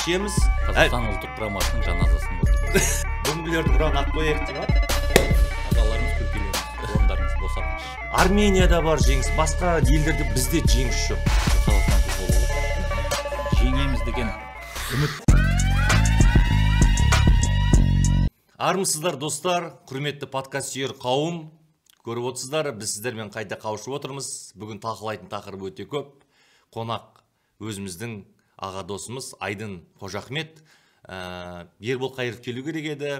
ішеміз қазақстан ұлттық құрамасының жаназасын бүгінгілердің ұран ақ қояйық деп ма ағаларымыз көкелеріміз орындарыңыз босатыңызшы арменияда бар жеңіс басқа елдерде бізде жеңіс жоқ қазақстан жеңеміз деген үміт армысыздар достар құрметті подкаст сүйер қауым көріп отырсыздар біз сіздермен қайта қауышып отырмыз бүгін талқылайтын тақырып өте көп қонақ өзіміздің аға досымыз айдын қожахмет ә, ербол қайыров келу керек еді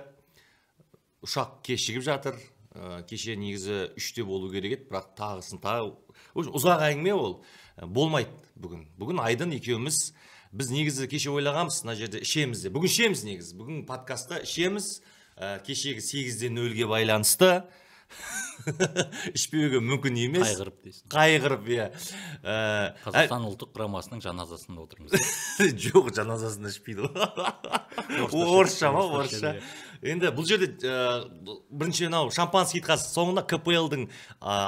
ұшақ кешігіп жатыр ә, кеше негізі үште болу керек еді бірақ тағысын тағы ұзақ әңгіме ол ә, болмайды бүгін бүгін айдын екеуміз біз негізі кеше ойлағанбыз мына жерде ішеміз деп бүгін ішеміз негізі бүгін подкастта ішеміз ә, кешегі сегізде нөлге байланысты ішпеуге мүмкін емес қайғырып дейсің қайғырып иә ә, қазақстан ә- ұлттық құрамасының жаназасында отырмыз жоқ жаназасында ішпейді ғой орысша ма орысша иә енді бұл жерде ә, бірінші мынау шампанский қазір соңында кплдың ә,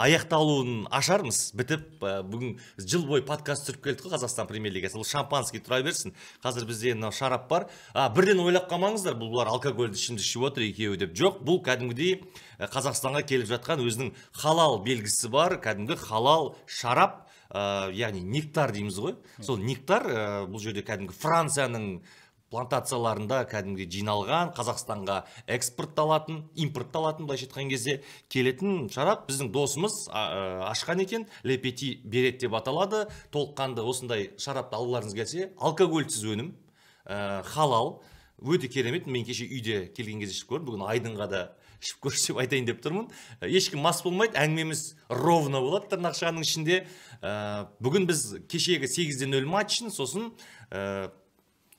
аяқталуын ашармыз бітіп ә, бүгін жыл бойы подкаст түсіріп келдік қой қазақстан премьер лигасы бұл шампанский тұра берсін қазір бізде мынау шарап бар а, бірден ойлап қалмаңыздар бұл бұлар алкогольді ішімдік ішіп отыр екеуі деп жоқ бұл кәдімгідей э, қазақстанға келіп жатқан өзінің халал белгісі бар кәдімгі халал шарап яғни нектар дейміз ғой сол нектар бұл жерде кәдімгі францияның плантацияларында кәдімгідей жиналған қазақстанға экспортталатын импортталатын былайша айтқан кезде келетін шарап біздің досымыз э, ашқан екен лепети берет деп аталады толыққанды осындай шарапты алғыларыңыз келсе алкогольсіз өнім э, халал өте керемет мен кеше үйде келген кезде ішіп көрдім бүгін айдынға да ішіп көрші деп айтайын деп тұрмын ешкім мас болмайды әңгімеміз ровно болады тырнақшаның ішінде э, бүгін біз кешегі сегізде нөл матчын сосын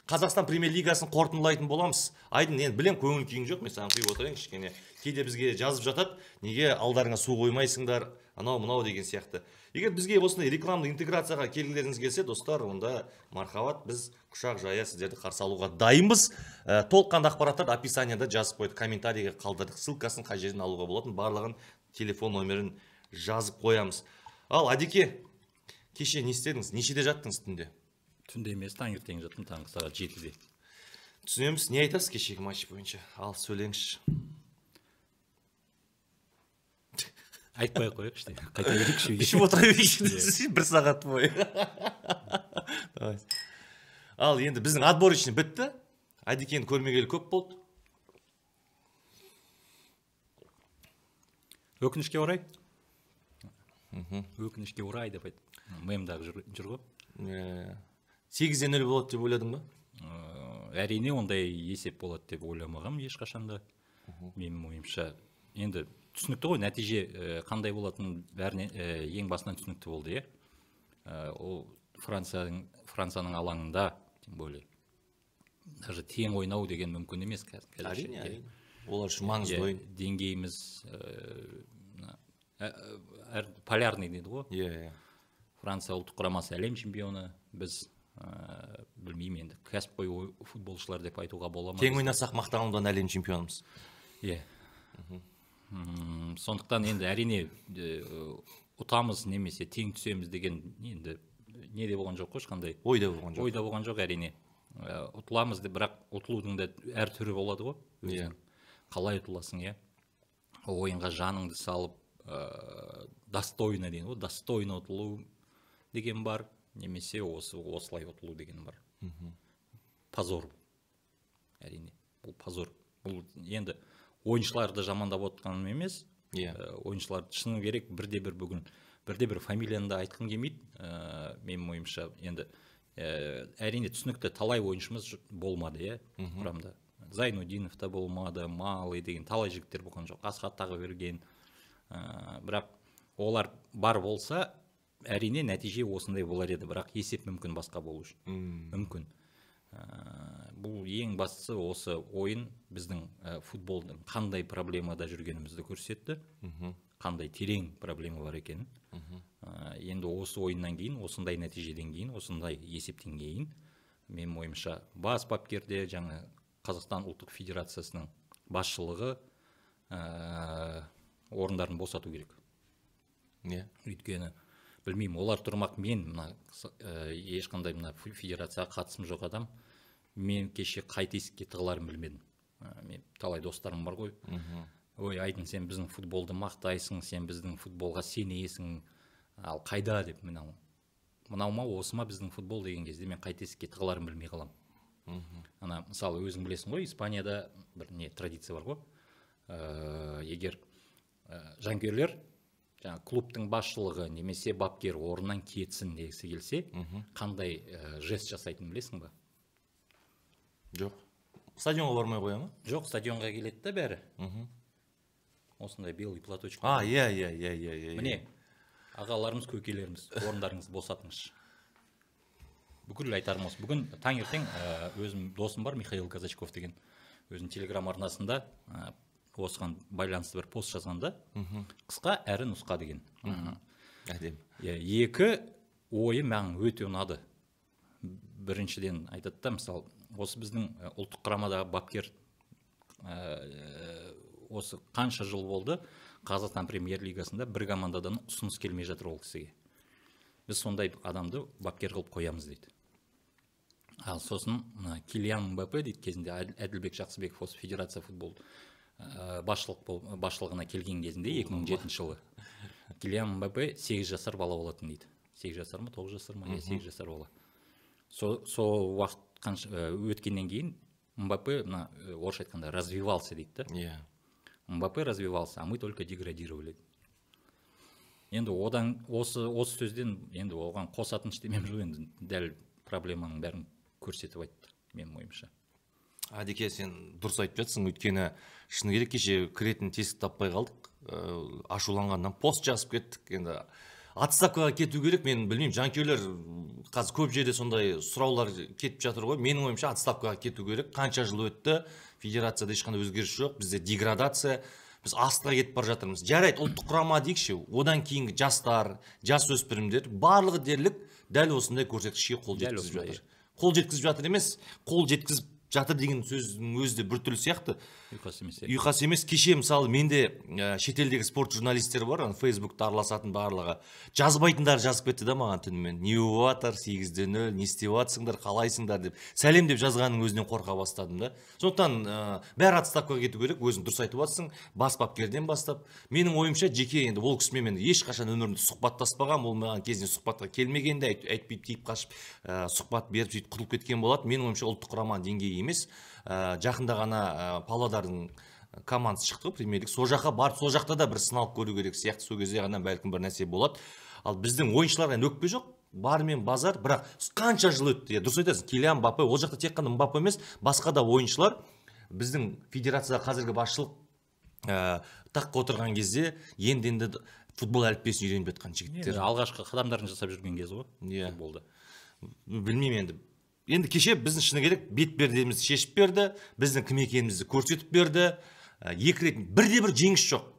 қазақстан премьер лигасын қорытындылайтын боламыз айдын енді білем көңіл күйің жоқ мен саған құйып отырайын кішкене кейде бізге жазып жатады неге алдарыңа су қоймайсыңдар анау мынау деген сияқты егер бізге осындай рекламды интеграцияға келгілеріңіз келсе достар онда мархабат біз құшақ жая сіздерді қарсы алуға дайынбыз ә, толыққанды ақпараттарды описанияда жазып қойдық комментарийге қалдырдық ссылкасын қай жерден алуға болатын барлығын телефон номерін жазып қоямыз ал адеке кеше не істедіңіз нешеде жаттыңыз түнде түнде емес таңертең жаттым таңғы сағат жетіде түсінеміз не айтасыз кешегі матч бойынша ал сөйлеңізші айтпай ақ қояйықшы де қайта берейікші ішіп отыра берейікші иә. бір сағат бойы ал енді біздің отборочный бітті әдекені көрмегелі көп болды өкінішке орай өкінішке орай деп айт мемдағы жүр ғой сегіз де нөл болады деп ойладың ба ыыы э, әрине ондай есеп болады деп ойламағанмын ешқашан да менің ойымша енді түсінікті ғой нәтиже э, қандай болатыны бәріне э, ең басынан түсінікті болды иә ол францияның францияның алаңында тем более даже тең ойнау деген мүмкін емес қазір әрине иә. әрине олар үшін маңызды иә, ойын деңгейіміз полярный дейді ғой иә иә франция ұлттық құрамасы әлем чемпионы біз ыыы ә, білмеймін енді кәсіпқой футболшылар деп айтуға бола ма тең ойнасақ мақтанудан әлем чемпионымыз иә сондықтан енді әрине ұтамыз немесе тең түсеміз деген енді не де болған жоқ қой ешқандай да болған жоқ Ой да болған жоқ әрине ә, ұтыламыз деп бірақ ұтылудың да әр түрі болады ғой иә қалай ұтыласың иә ойынға жаныңды салып ыыы ә, достойно дейді ғой достойно ұтылу деген бар немесе осы осылай ұтылу деген бар мхм позор әрине бұл позор бұл енді ойыншыларды жамандап отқаным емес иә yeah. Э, шыны керек бірде бір бүгін бірде бір фамилияны да айтқым келмейді ә, менің ойымша енді ә, әрине түсінікті талай ойыншымыз болмады иә құрамда зайнудинов та болмады малый деген талай жігіттер болған жоқ асхат тағыберген ә, бірақ олар бар болса әрине нәтиже осындай болар еді бірақ есеп мүмкін басқа болу үшін мүмкін ә, бұл ең бастысы осы ойын біздің ә, футболдың қандай проблемада жүргенімізді көрсетті қандай терең проблема бар екенін ә, енді осы ойыннан кейін осындай нәтижеден кейін осындай есептен кейін Мен ойымша бас бапкер де жаңа қазақстан ұлттық федерациясының басшылығы ә, орындарын босату керек иә өйткені білмеймін олар тұрмақ мен мына ә, ешқандай мына федерацияға қатысым жоқ адам мен кеше қай тесікке тығыларымды білмедім э, мен талай достарым бар ғой мхм ой айдын сен біздің футболды мақтайсың сен біздің футболға сенесің ал қайда деп мынау мынау ма осы ма біздің футбол деген кезде мен қай тесікке тығыларымды білмей қаламын ана мысалы өзің білесің ғой испанияда бір не традиция бар ғой ә, егер ә, жанкүйерлер жаңағы клубтың басшылығы немесе бапкер орнынан кетсін дегісі келсе қандай ә, жест жасайтынын білесің ба жоқ стадионға бармай қоя ма жоқ стадионға келеді да бәрі осындай белый платочек а иә иә иә иә иә, иә. міне ағаларымыз көкелеріміз орындарыңызды босатыңызшы бүкіл айтарым осы бүгін таңертең э, өзім досым бар михаил казачков деген өзінің телеграм арнасында э, осыған байланысты бір пост жазғанда қысқа әрі нұсқа деген әдемі иә екі ойы маған өте ұнады біріншіден айтады да мысалы осы біздің ұлттық құрамадағы бапкер осы қанша жыл болды қазақстан премьер лигасында бір командадан ұсыныс келмей жатыр ол кісіге біз сондай адамды бапкер қылып қоямыз дейді ал сосын мына килиан мбп дейді кезінде әділбек жақсыбеков осы федерация футбол Э, басшылық басшылығына келген кезінде 2007 жылы килиан мбп сегіз жасар бала болатын дейді сегіз жасар ма тоғыз жасар ма иә сегіз жасар бала сол со уақыт қанша э, өткеннен кейін мбп мына э, орысша айтқанда развивался дейді да иә мбп развивался а мы только деградировали енді одан осы осы сөзден енді оған қосатын ештемем жоқ енді дәл проблеманың бәрін көрсетіп айтты менің ойымша әдеке сен дұрыс айтып жатсың өйткені шыны керек кеше кіретін тесік таппай қалдық ә, ашуланғаннан пост жазып кеттік енді отставкаға кету керек мен білмеймін жанкүйерлер қазір көп жерде сондай сұраулар кетіп жатыр ғой менің ойымша отставкаға кету керек қанша жыл өтті федерацияда ешқандай өзгеріс жоқ бізде деградация біз астыға кетіп бара жатырмыз жарайды ұлттық құрама дейікші одан кейінгі жастар жасөспірімдер барлығы дерлік дәл осындай көрсеткішке қол жеткізіп жатыр иә. қол жеткізіп жатыр емес қол жеткізіп жатыр деген сөздің өзі де біртүрлі сияқты ұйқас емес ұйқас емес кеше мысалы менде ә, шетелдегі спорт журналистері бар ана фейсбукта араласатын барлығы жазбайтындар жазып кетті да маған түнімен не болып жатыр сегізде нөл не істеп жатсыңдар қалайсыңдар деп сәлем деп жазғанның өзінен қорқа бастадым да сондықтан ә, бәрі отставкаға кету керек өзің дұрыс айтып жатсың бас бапкерден бастап менің ойымша жеке енді ол кісімен мен ешқашан өмірімде сұхбаттаспаған ол маған кезінде сұхбатқа келмеген де әйтпейді тиіп қашып ә, сұхбат беріп сөйтіп құтылып кеткен болатын менің ойымша ұлттық құраманың деңгейі емес ә, жақында ғана ә, павлодардың э, командасы шықты ғой премьер сол жаққа барып сол жақта да бір сыналып көру керек сияқты сол кезде ғана бәлкім бір нәрсе болады ал біздің ойыншыларға енді өкпе жоқ бармен мен базар бірақ қанша жыл өтті иә дұрыс айтасың килиан мбаппе ол жақта тек қана мбаппе емес басқа да ойыншылар біздің федерацияда қазіргі басшылық ә, таққа отырған кезде енді енді футбол әліппесін үйреніп жатқан жігіттер алғашқы қадамдарын жасап жүрген кезі ғой иә болды білмеймін енді енді кеше біздің шыны керек бет шешіп берді біздің кім екенімізді көрсетіп берді ә, екі рет бірде бір жеңіс жоқ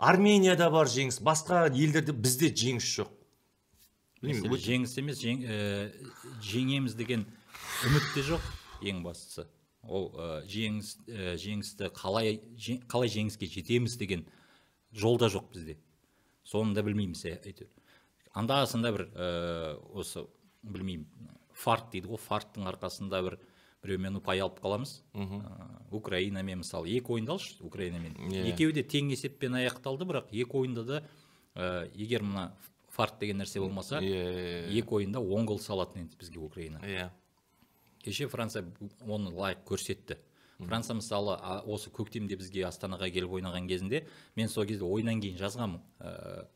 арменияда бар жеңіс басқа елдерде бізде жеңіс жоқ Мәселе, жеңіс емес ә, жеңеміз деген үміт те жоқ ең бастысы ол ә, жеңіс ә, жеңісті қалай жен, қалай жеңіске жетеміз деген жол да жоқ бізде соны да білмейміз әйтеуір анда санда бір осы білмеймін фарт дейді ғой фарттың арқасында бір біреумен ұпай алып қаламыз украинамен мысалы екі ойынды алшы украинамен иә. екеуі де тең есеппен аяқталды бірақ екі ойында да ә, егер мына фарт деген нәрсе болмаса yeah. Иә, иә, екі ойында он гол салатын еді бізге украина иә кеше франция оны лайық көрсетті франция мысалы осы көктемде бізге астанаға келіп ойнаған кезінде мен сол кезде ойыннан кейін жазғанмын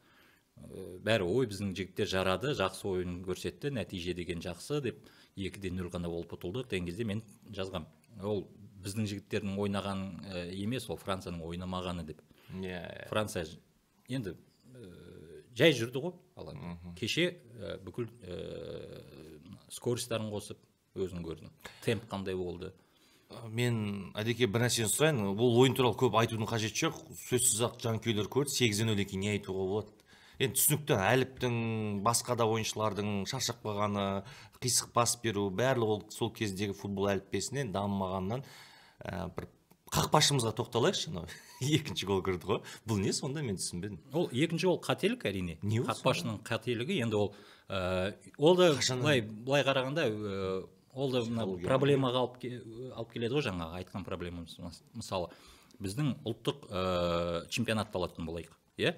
Э, бәрі ой біздің жігіттер жарады жақсы ойын көрсетті нәтиже деген жақсы деп де нөл ғана болып ұтылды, деген кезде мен жазғам ол біздің жігіттердің ойнаған э, емес ол францияның ойнамағаны деп иә, иә. франция енді э, жай жүрді ғой алаң mm -hmm. кеше бүкіл ә, қосып өзің көрдің темп қандай болды мен әдеке бір нәрсені сұрайын бұл ойын туралы көп айтудың қажеті жоқ сөзсіз ақ жанкүйерлер көрді сегізден нөлден кейін не айтуға болады енді түсінікті әліптің басқа да ойыншылардың шаршап қалғаны қисық бас беру барлығы ол сол кездегі футбол әліппесінен дамымағаннан ә, бір қақпашымызға тоқталайықшы анау екінші гол кірді ғой бұл не сонда мен түсінбедім ол екінші ол қателік әрине не қақпашының қателігі енді ол ә, ол да былай қарағанда ә, ол да мына проблемаға алып, алып келеді ғой жаңағы айтқан проблемамыз мысалы біздің ұлттық ә, чемпионатты алатын болайық иә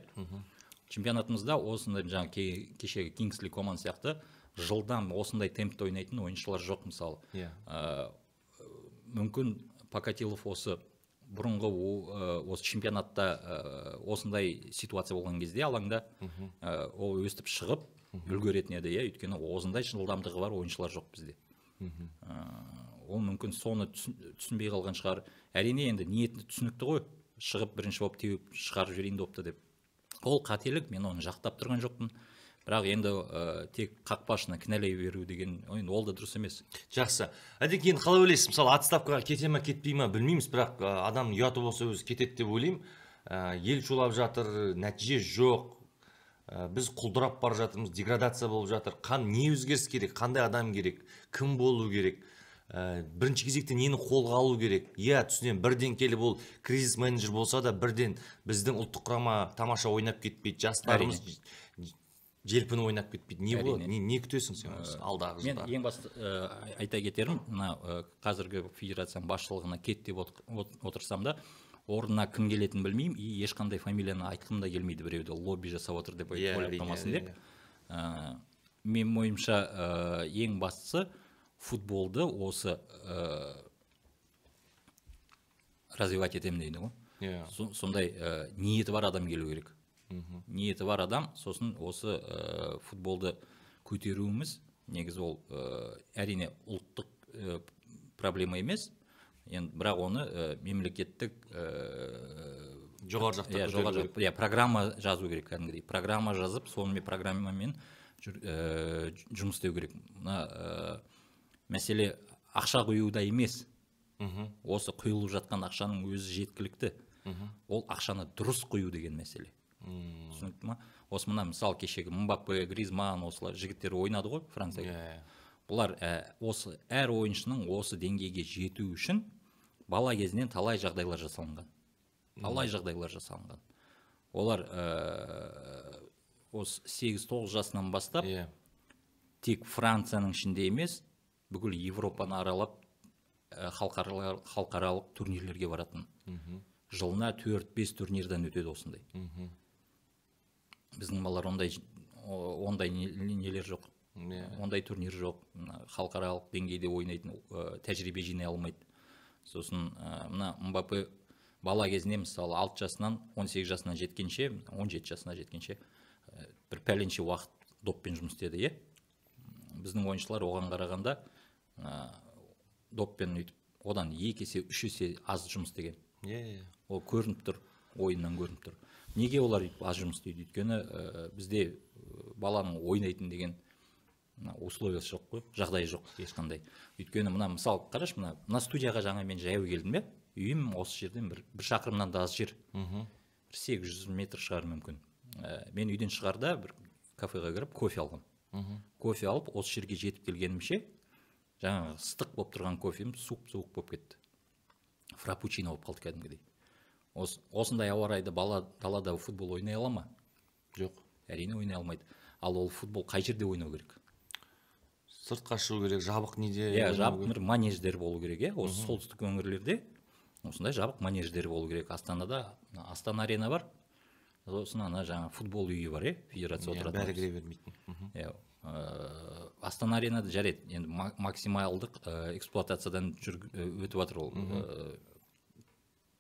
чемпионатымызда осындай жаңағы кешегі кингсли коман сияқты жылдам осындай темпте ойнайтын ойыншылар жоқ мысалы иә yeah. Э, мүмкін покатилов осы бұрынғы э, осы чемпионатта ә, осындай ситуация болған кезде алаңда ә, ол өстіп шығып үлгеретін еді иә өйткені осындай жылдамдығы бар ойыншылар жоқ бізде ә, ол мүмкін соны түсінбей қалған шығар әрине енді ниеті түсінікті ғой шығып бірінші болып теуіп шығарып жіберейін допты деп ол қателік мен оны жақтап тұрған жоқпын бірақ енді ә, тек қақпашыны кінәлай беру деген ойын ол да дұрыс емес жақсы әдеке енді қалай ойлайсыз мысалы отставкаға кете ма кетпей ма білмейміз бірақ ә, адам ұяты болса өзі кетеді деп ойлаймын ел шулап жатыр нәтиже жоқ біз құлдырап бара жатырмыз деградация болып жатыр қан не өзгеріс керек қандай адам керек кім болу керек ә, бірінші кезекте нені қолға алу керек иә түсінемін бірден келіп ол кризис менеджер болса да бірден біздің ұлттық құрама тамаша ойнап кетпейді жастарымыз желпіні ойнап кетпейді не болады не, күтесің сен осы э, алдағы мен ең басты э, айта кетерім мына қазіргі федерацияның басшылығына кет деп отырсам да орнына кім келетінін білмеймін и ешқандай фамилияны айтқым да келмейді біреуді лобби жасап отыр деп иә, ойлап қалмасын деп менің ойымша ең бастысы футболды осы ә, развивать етемін дейді ғой yeah. Иә. сондай ә, ниеті бар адам келу керек mm -hmm. ниеті бар адам сосын осы ә, футболды көтеруіміз негізі ол ә, әрине ұлттық проблема емес енді бірақ оны ә, мемлекеттік ә, жоғары жақта иә, жоғары жақ, иә программа жазу керек кәдімгідей программа жазып сонымен программамен жұмыс істеу керек мына мәселе ақша құюда емес мхм осы құйылып жатқан ақшаның өзі жеткілікті мхм ол ақшаны дұрыс құю деген мәселе түсінікті ма осы мына мысалы кешегі мбаппе гризман осылар жігіттер ойнады ғой францияда yeah. Иә, иә. бұлар ә, осы әр ойыншының осы деңгейге жету үшін бала кезінен талай жағдайлар жасалынған талай жағдайлар жасалынған олар ә, осы сегіз тоғыз жасынан бастап yeah. Иә. тек францияның ішінде емес бүкіл европаны аралап халықаралық турнирлерге баратын мхм жылына төрт бес турнирден өтеді осындай мхм біздің балалар ондай ондай нелер жоқ yeah. ондай турнир жоқ халықаралық деңгейде ойнайтын ә, тәжірибе жинай алмайды сосын ә, мына мбаппе бала кезінде мысалы алты жасынан 18 сегіз жасына жеткенше 17 жасына жеткенше бір пәленше уақыт доппен жұмыс істеді иә біздің ойыншылар оған қарағанда ә, доппен өйтіп одан екі есе үш есе аз жұмыс істеген иә yeah, yeah. ол көрініп тұр ойыннан көрініп тұр неге олар өйтіп аз жұмыс істейді өйткені ә, бізде баланың ойнайтын деген условиясы жоқ қой жағдайы жоқ ешқандай өйткені мына мысалы қарашы мына мына студияға жаңа мен жаяу келдім иә үйім осы жерден бір, бір шақырымнан да аз жер мхм бір сегіз жүз метр шығар мүмкін ә, мен үйден шығарда бір кафеға кіріп кофе алғам кофе алып осы жерге жетіп келгенімше жаңағы ыстық болып тұрған кофем суып суық болып кетті фрапучино болып қалды кәдімгідей Ос, осындай ауа райда бала далада футбол ойнай ала ма жоқ әрине ойнай алмайды ал ол футбол қай жерде ойнау керек сыртқа шығу керек жабық неде иә жабық манеждер болу керек иә осы солтүстік өңірлерде осындай жабық манеждер болу керек астанада астана арена бар сосын ана жаңа футбол үйі бар иә федерация иә, отыратын бәрі кіре бермейтін иә ыыы э, астана аренада жарайды енді максималдық э, эксплуатациядан э, өтіп жатыр ол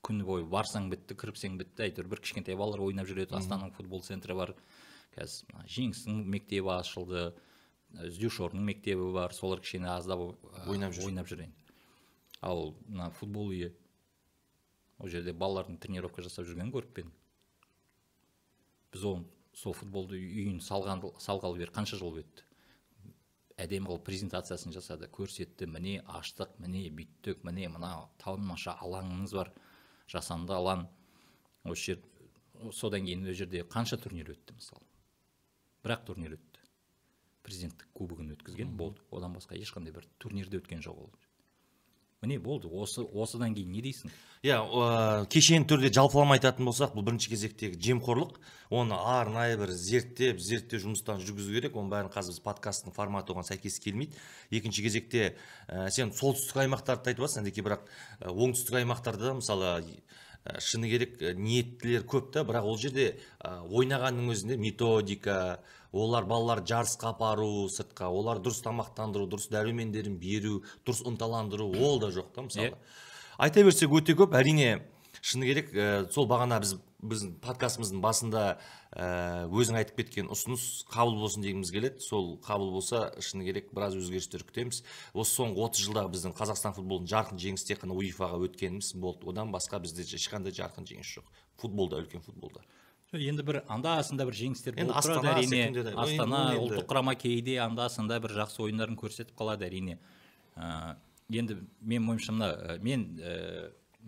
күні бойы барсаң бітті кіріпсең бітті әйтеуір бір кішкентай балалар ойнап жүреді астананың футбол центрі бар қазір жеңістің мектебі ашылды іздеушорның мектебі бар солар кішкене аздап ойнап жүр ойнап жүр енді ал мына футбол үйі ол жерде балалардың тренировка жасап жүргенін көріп біз оны сол футболды үйін салған салғалы бері қанша жыл өтті әдемі қылып презентациясын жасады көрсетті міне аштық міне бүйттік міне мына тамаша алаңымыз бар жасанды алаң осы жер содан кейін ол жерде қанша турнир өтті мысалы бірақ турнир өтті президенттік кубогын өткізген болды одан басқа ешқандай бір турнирде өткен жоқ ол міне болды осы осыдан кейін не дейсің иә yeah, кешенді түрде жалпылама айтатын болсақ бұл бірінші кезектегі жемқорлық оны арнайы бір зерттеп зерттеу жұмыстарын жүргізу керек оның бәрін қазір біз подкасттың форматы оған сәйкес келмейді екінші кезекте ә, сен солтүстік аймақтарды айтып жатрсың әнекей бірақ ә, оңтүстік аймақтарда мысалы Э, шыны керек э, ниеттілер көп та бірақ ол жерде э, ойнағанның өзінде методика олар балалар жарысқа апару сыртқа олар дұрыс тамақтандыру дұрыс дәрумендерін беру дұрыс ынталандыру ол да жоқ та мысалы yeah. айта берсек өте көп әрине шыны керек ә, сол бағана біз біздің подкастымыздың басында ә, өзің айтып кеткен ұсыныс қабыл болсын дегіміз келеді сол қабыл болса шыны керек біраз өзгерістер күтеміз осы соңғы отыз жылдағы біздің қазақстан футболының жарқын жеңісі тек қана уефаға өткеніміз болды одан басқа бізде ешқандай жарқын жеңіс жоқ футболда үлкен футболда енді бір анда санда бір жеңістер болып әрине астана ұлттық құрама кейде анда санда бір жақсы ойындарын көрсетіп қалады әрине ә, енді мен ойымша мына мен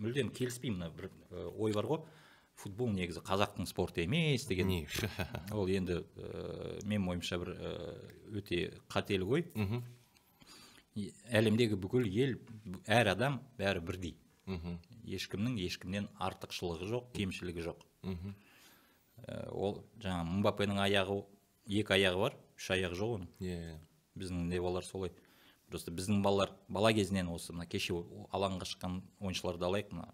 мүлдем келіспеймін мына бір ой бар ғой футбол негізі қазақтың спорты емес деген ол енді ә, менің ойымша бір өте қателік ой әлемдегі бүкіл ел әр адам бәрі бірдей мхм ешкімнің ешкімнен артықшылығы жоқ кемшілігі жоқ мхм ол жаңағы мбаппенің аяғы екі аяғы бар үш аяғы жоқ оның иә yeah. біздің не солай просто біздің балалар бала кезінен осы мына кеше алаңға шыққан ойыншыларды алайық мына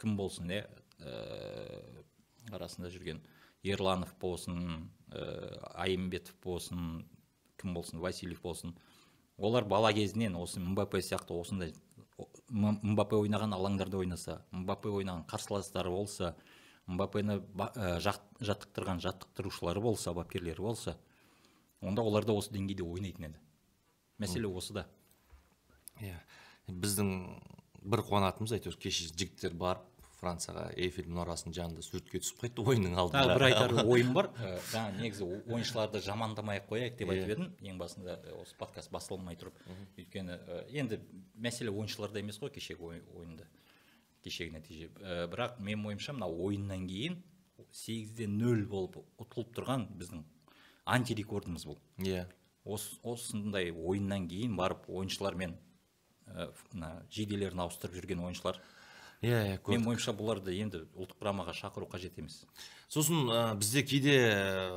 кім болсын иә ә, арасында жүрген ерланов болсын ә, айымбетов болсын кім болсын васильев болсын олар бала кезінен осы мбп сияқты осындай мбп ойнаған алаңдарда ойнаса мбп ойнаған қарсыластары болса мбпны жаттықтырған жаттықтырушылары болса бапкерлері болса онда олар да осы деңгейде ойнайтын еді мәселе осыда иә біздің бір қуанатынымыз әйтеуір кеше жігіттер барып францияға эйфель мұнарасының жанында суретке түсіп қайтты ойынның алдында тағы бір айтар ойым бар э, жаңа негізі ойыншыларды жамандамай ақ қояйық деп айтып иә. едім ең басында э, осы подкаст басталмай тұрып өйткені э, енді мәселе ойыншыларда емес қой кешегі ойында кешегі нәтиже бірақ менің ойымша мына ойыннан кейін сегізде нөл болып ұтылып тұрған біздің антирекордымыз бұл иә осындай ойыннан кейін барып ойыншылармен Э, мына жейделерін ауыстырып жүрген ойыншылар иә yeah, иә, менің ойымша бұларды енді ұлттық құрамаға шақыру қажет емес сосын бізде кейде ә,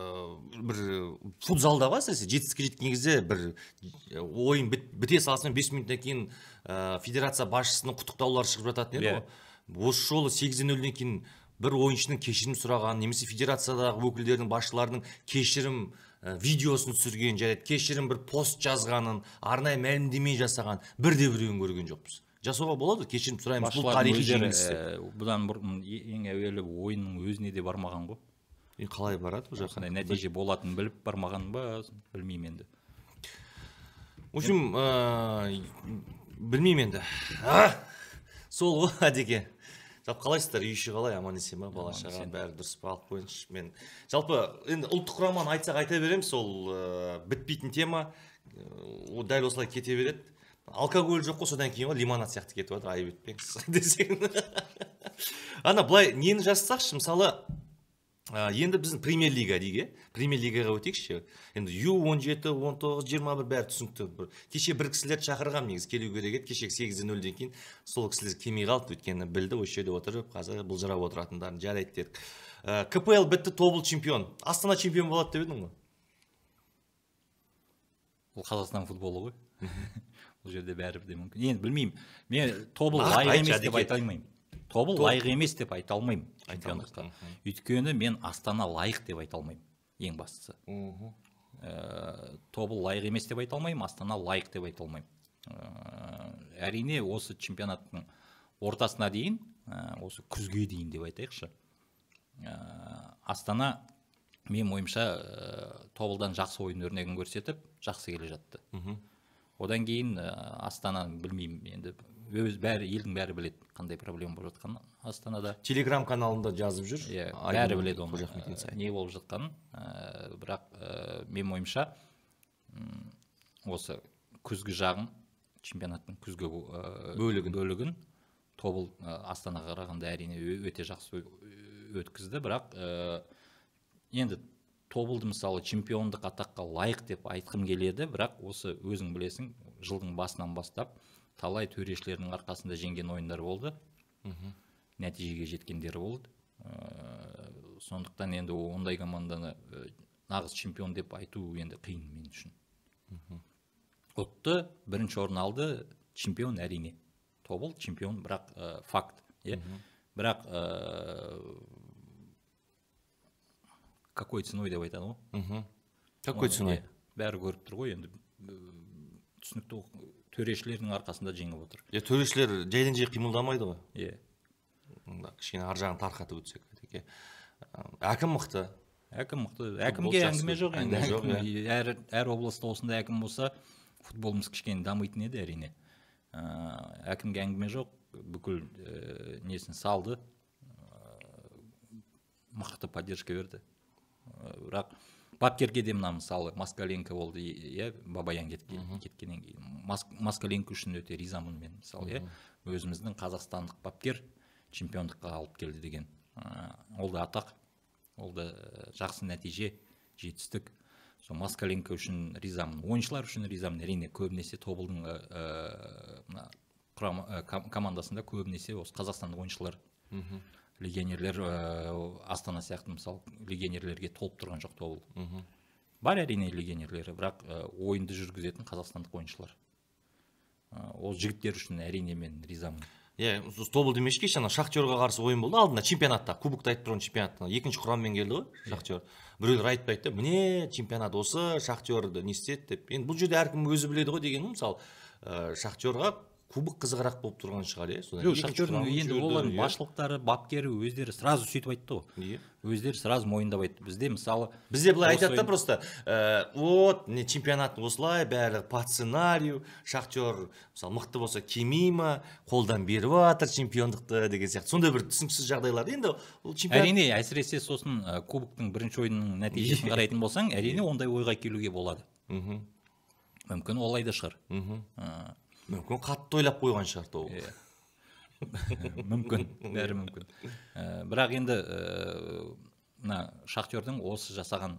бір э, футзалда ғой әсіресе жетістікке жеткен кезде бір ойын біт, біте салысымен бес минуттан кейін федерация басшысының құттықтаулары шығып жататын еді иә. ғой осы жолы сегіз де нөлден кейін бір ойыншының кешірім сұраған немесе федерациядағы өкілдердің басшыларының кешірім Э, видеосын түсірген жарайды кешірім бір пост жазғанын арнайы мәлімдеме жасаған бірде біреуін көрген жоқпыз жасауға болады кешірім сұраймыз бұл тарихи жеңіс ә, э, бұдан бұрын ең әуелі ойынның өзіне де бармаған ғой қалай барады бұл жақ нәтиже болатынын біліп бармаған ба білмеймін енді в общем ә, білмеймін енді сол ғой әдеке жалпы қалайсыздар үй іші қалай аман есен ба бала шаға бәрі дұрыс па алып қойыңызшы мен жалпы енді ұлттық құраманы айтсақ айта береміз ол ә, бітпейтін тема ә, дәл осылай кете береді алкоголь жоқ қой содан кейін ғой лимонад сияқты кетіп жатыр айып етпеңіз десең ана былай нені жазсақшы мысалы ә, енді біздің премьер лига дейік иә премьер лигаға өтейікші енді ю он жеті он тоғыз жиырма бір бәрі түсінікті кеше бір кісілерді шақырғанмын негізі келу керек еді кешегі сегізде нөлден кейін сол кісілер келмей қалды өйткені білді осы жерде отырып қазір былжырап отыратындарын жарайды дедік ә, кпл бітті тобыл чемпион астана чемпион болады деп едің ғой бұл қазақстан футболы ғой бұл жерде бәрі де мүмкін енді білмеймін мен тобыл лайық емес деп айта алмаймын тобыл лайық емес деп айта алмаймын чемпиондыққа өйткені мен астана лайық деп айта алмаймын ең бастысы ә, тобыл лайық емес деп айта алмаймын астана лайық деп айта алмаймын э, әрине осы чемпионаттың ортасына дейін ә, осы күзге дейін деп айтайықшы ә, астана мен ойымша ә, тобылдан жақсы ойын өрнегін көрсетіп жақсы келе жатты одан кейін ә, астананы білмеймін енді өз бәрі елдің бәрі біледі қандай проблема болып жатқанын астанада телеграм каналында жазып жүр иә yeah, бәрі біледі оны не болып жатқанын ә, бірақ ә, менің ойымша осы күзгі жағын чемпионаттың күзгі ә, бөлігін бөлігін тобыл ә, астанаға қарағанда әрине өте жақсы өткізді бірақ ә, енді тобылды мысалы чемпиондық атаққа лайық деп айтқым келеді бірақ осы өзің білесің жылдың басынан бастап талай төрешілердің арқасында жеңген ойындар болды мхм нәтижеге жеткендер болды ә, сондықтан енді ондай команданы ә, нағыз чемпион деп айту енді қиын мен үшін ұтты бірінші орын алды чемпион әрине тобыл чемпион бірақ ә, факт иә бірақ какой ценой деп айтады ғой мхм какой ценой бәрі көріп тұр ғой енді түсінікті төрешілердің арқасында жеңіп отыр иә төрешілер жайдан жай қимылдамайды ғой иә кішкене ар жағын тарқатып өтсек әке әкім мықты әкім мықты әкімге әңгіме жоқ енді иә. әр, әр облыста осындай әкім болса футболымыз кішкене дамитын еді әрине әкімге әңгіме жоқ бүкіл ә, несін салды ә, мықты поддержка берді бірақ бапкерге де мына мысалы москаленко болды иә бабаян кеткен, кеткеннен кейін москаленко үшін өте ризамын мен мысалы иә өзіміздің қазақстандық бапкер чемпиондыққа алып келді деген ол да атақ ол да э, жақсы нәтиже жетістік сол москаленко үшін ризамын ойыншылар үшін ризамын әрине көбінесе тобылдың э, э, мына құрама командасында көбінесе осы қазақстандық ойыншылар легионерлер ә, астана сияқты мысалы легионерлерге толып тұрған жоқ тобыл бар әрине легионерлері бірақ э, ойынды жүргізетін қазақстандық ойыншылар ә, ол жігіттер үшін әрине мен ризамын иә yeah, тобыл демекші кеше ана шахтерға қарсы ойын болды алдында чемпионатта кубокты айтып тұрған чемпионатта екінші құраммен келді ғой иә. шахтер біреулер айтып айтты міне чемпионат осы шахтерді не істеді деп енді бұл жерде әркім өзі біледі ғой дегенім мысалы ә, шахтерға кубок қызығырақ болып тұрған шығар иә содан жоқ енді олардың иә. басшылықтары бапкері өздері сразу сөйтіп айтты ғой иә өздері сразу мойындап айтты бізде мысалы бізде былай айтады да просто ә, вот міне чемпионат осылай бәрі по сценарию шахтер мысалы мықты болса келмей ма қолдан беріп жатыр чемпиондықты деген сияқты сондай бір түсініксіз жағдайлар енді ол чемпионат әрине әсіресе сосын ә, кубоктың бірінші ойынының нәтижесін қарайтын болсаң әрине ондай ойға келуге болады мхм мүмкін олай да шығар мхм э, мүмкін қатты ойлап қойған шығар тобыл мүмкін бәрі мүмкін бірақ енді мына осы жасаған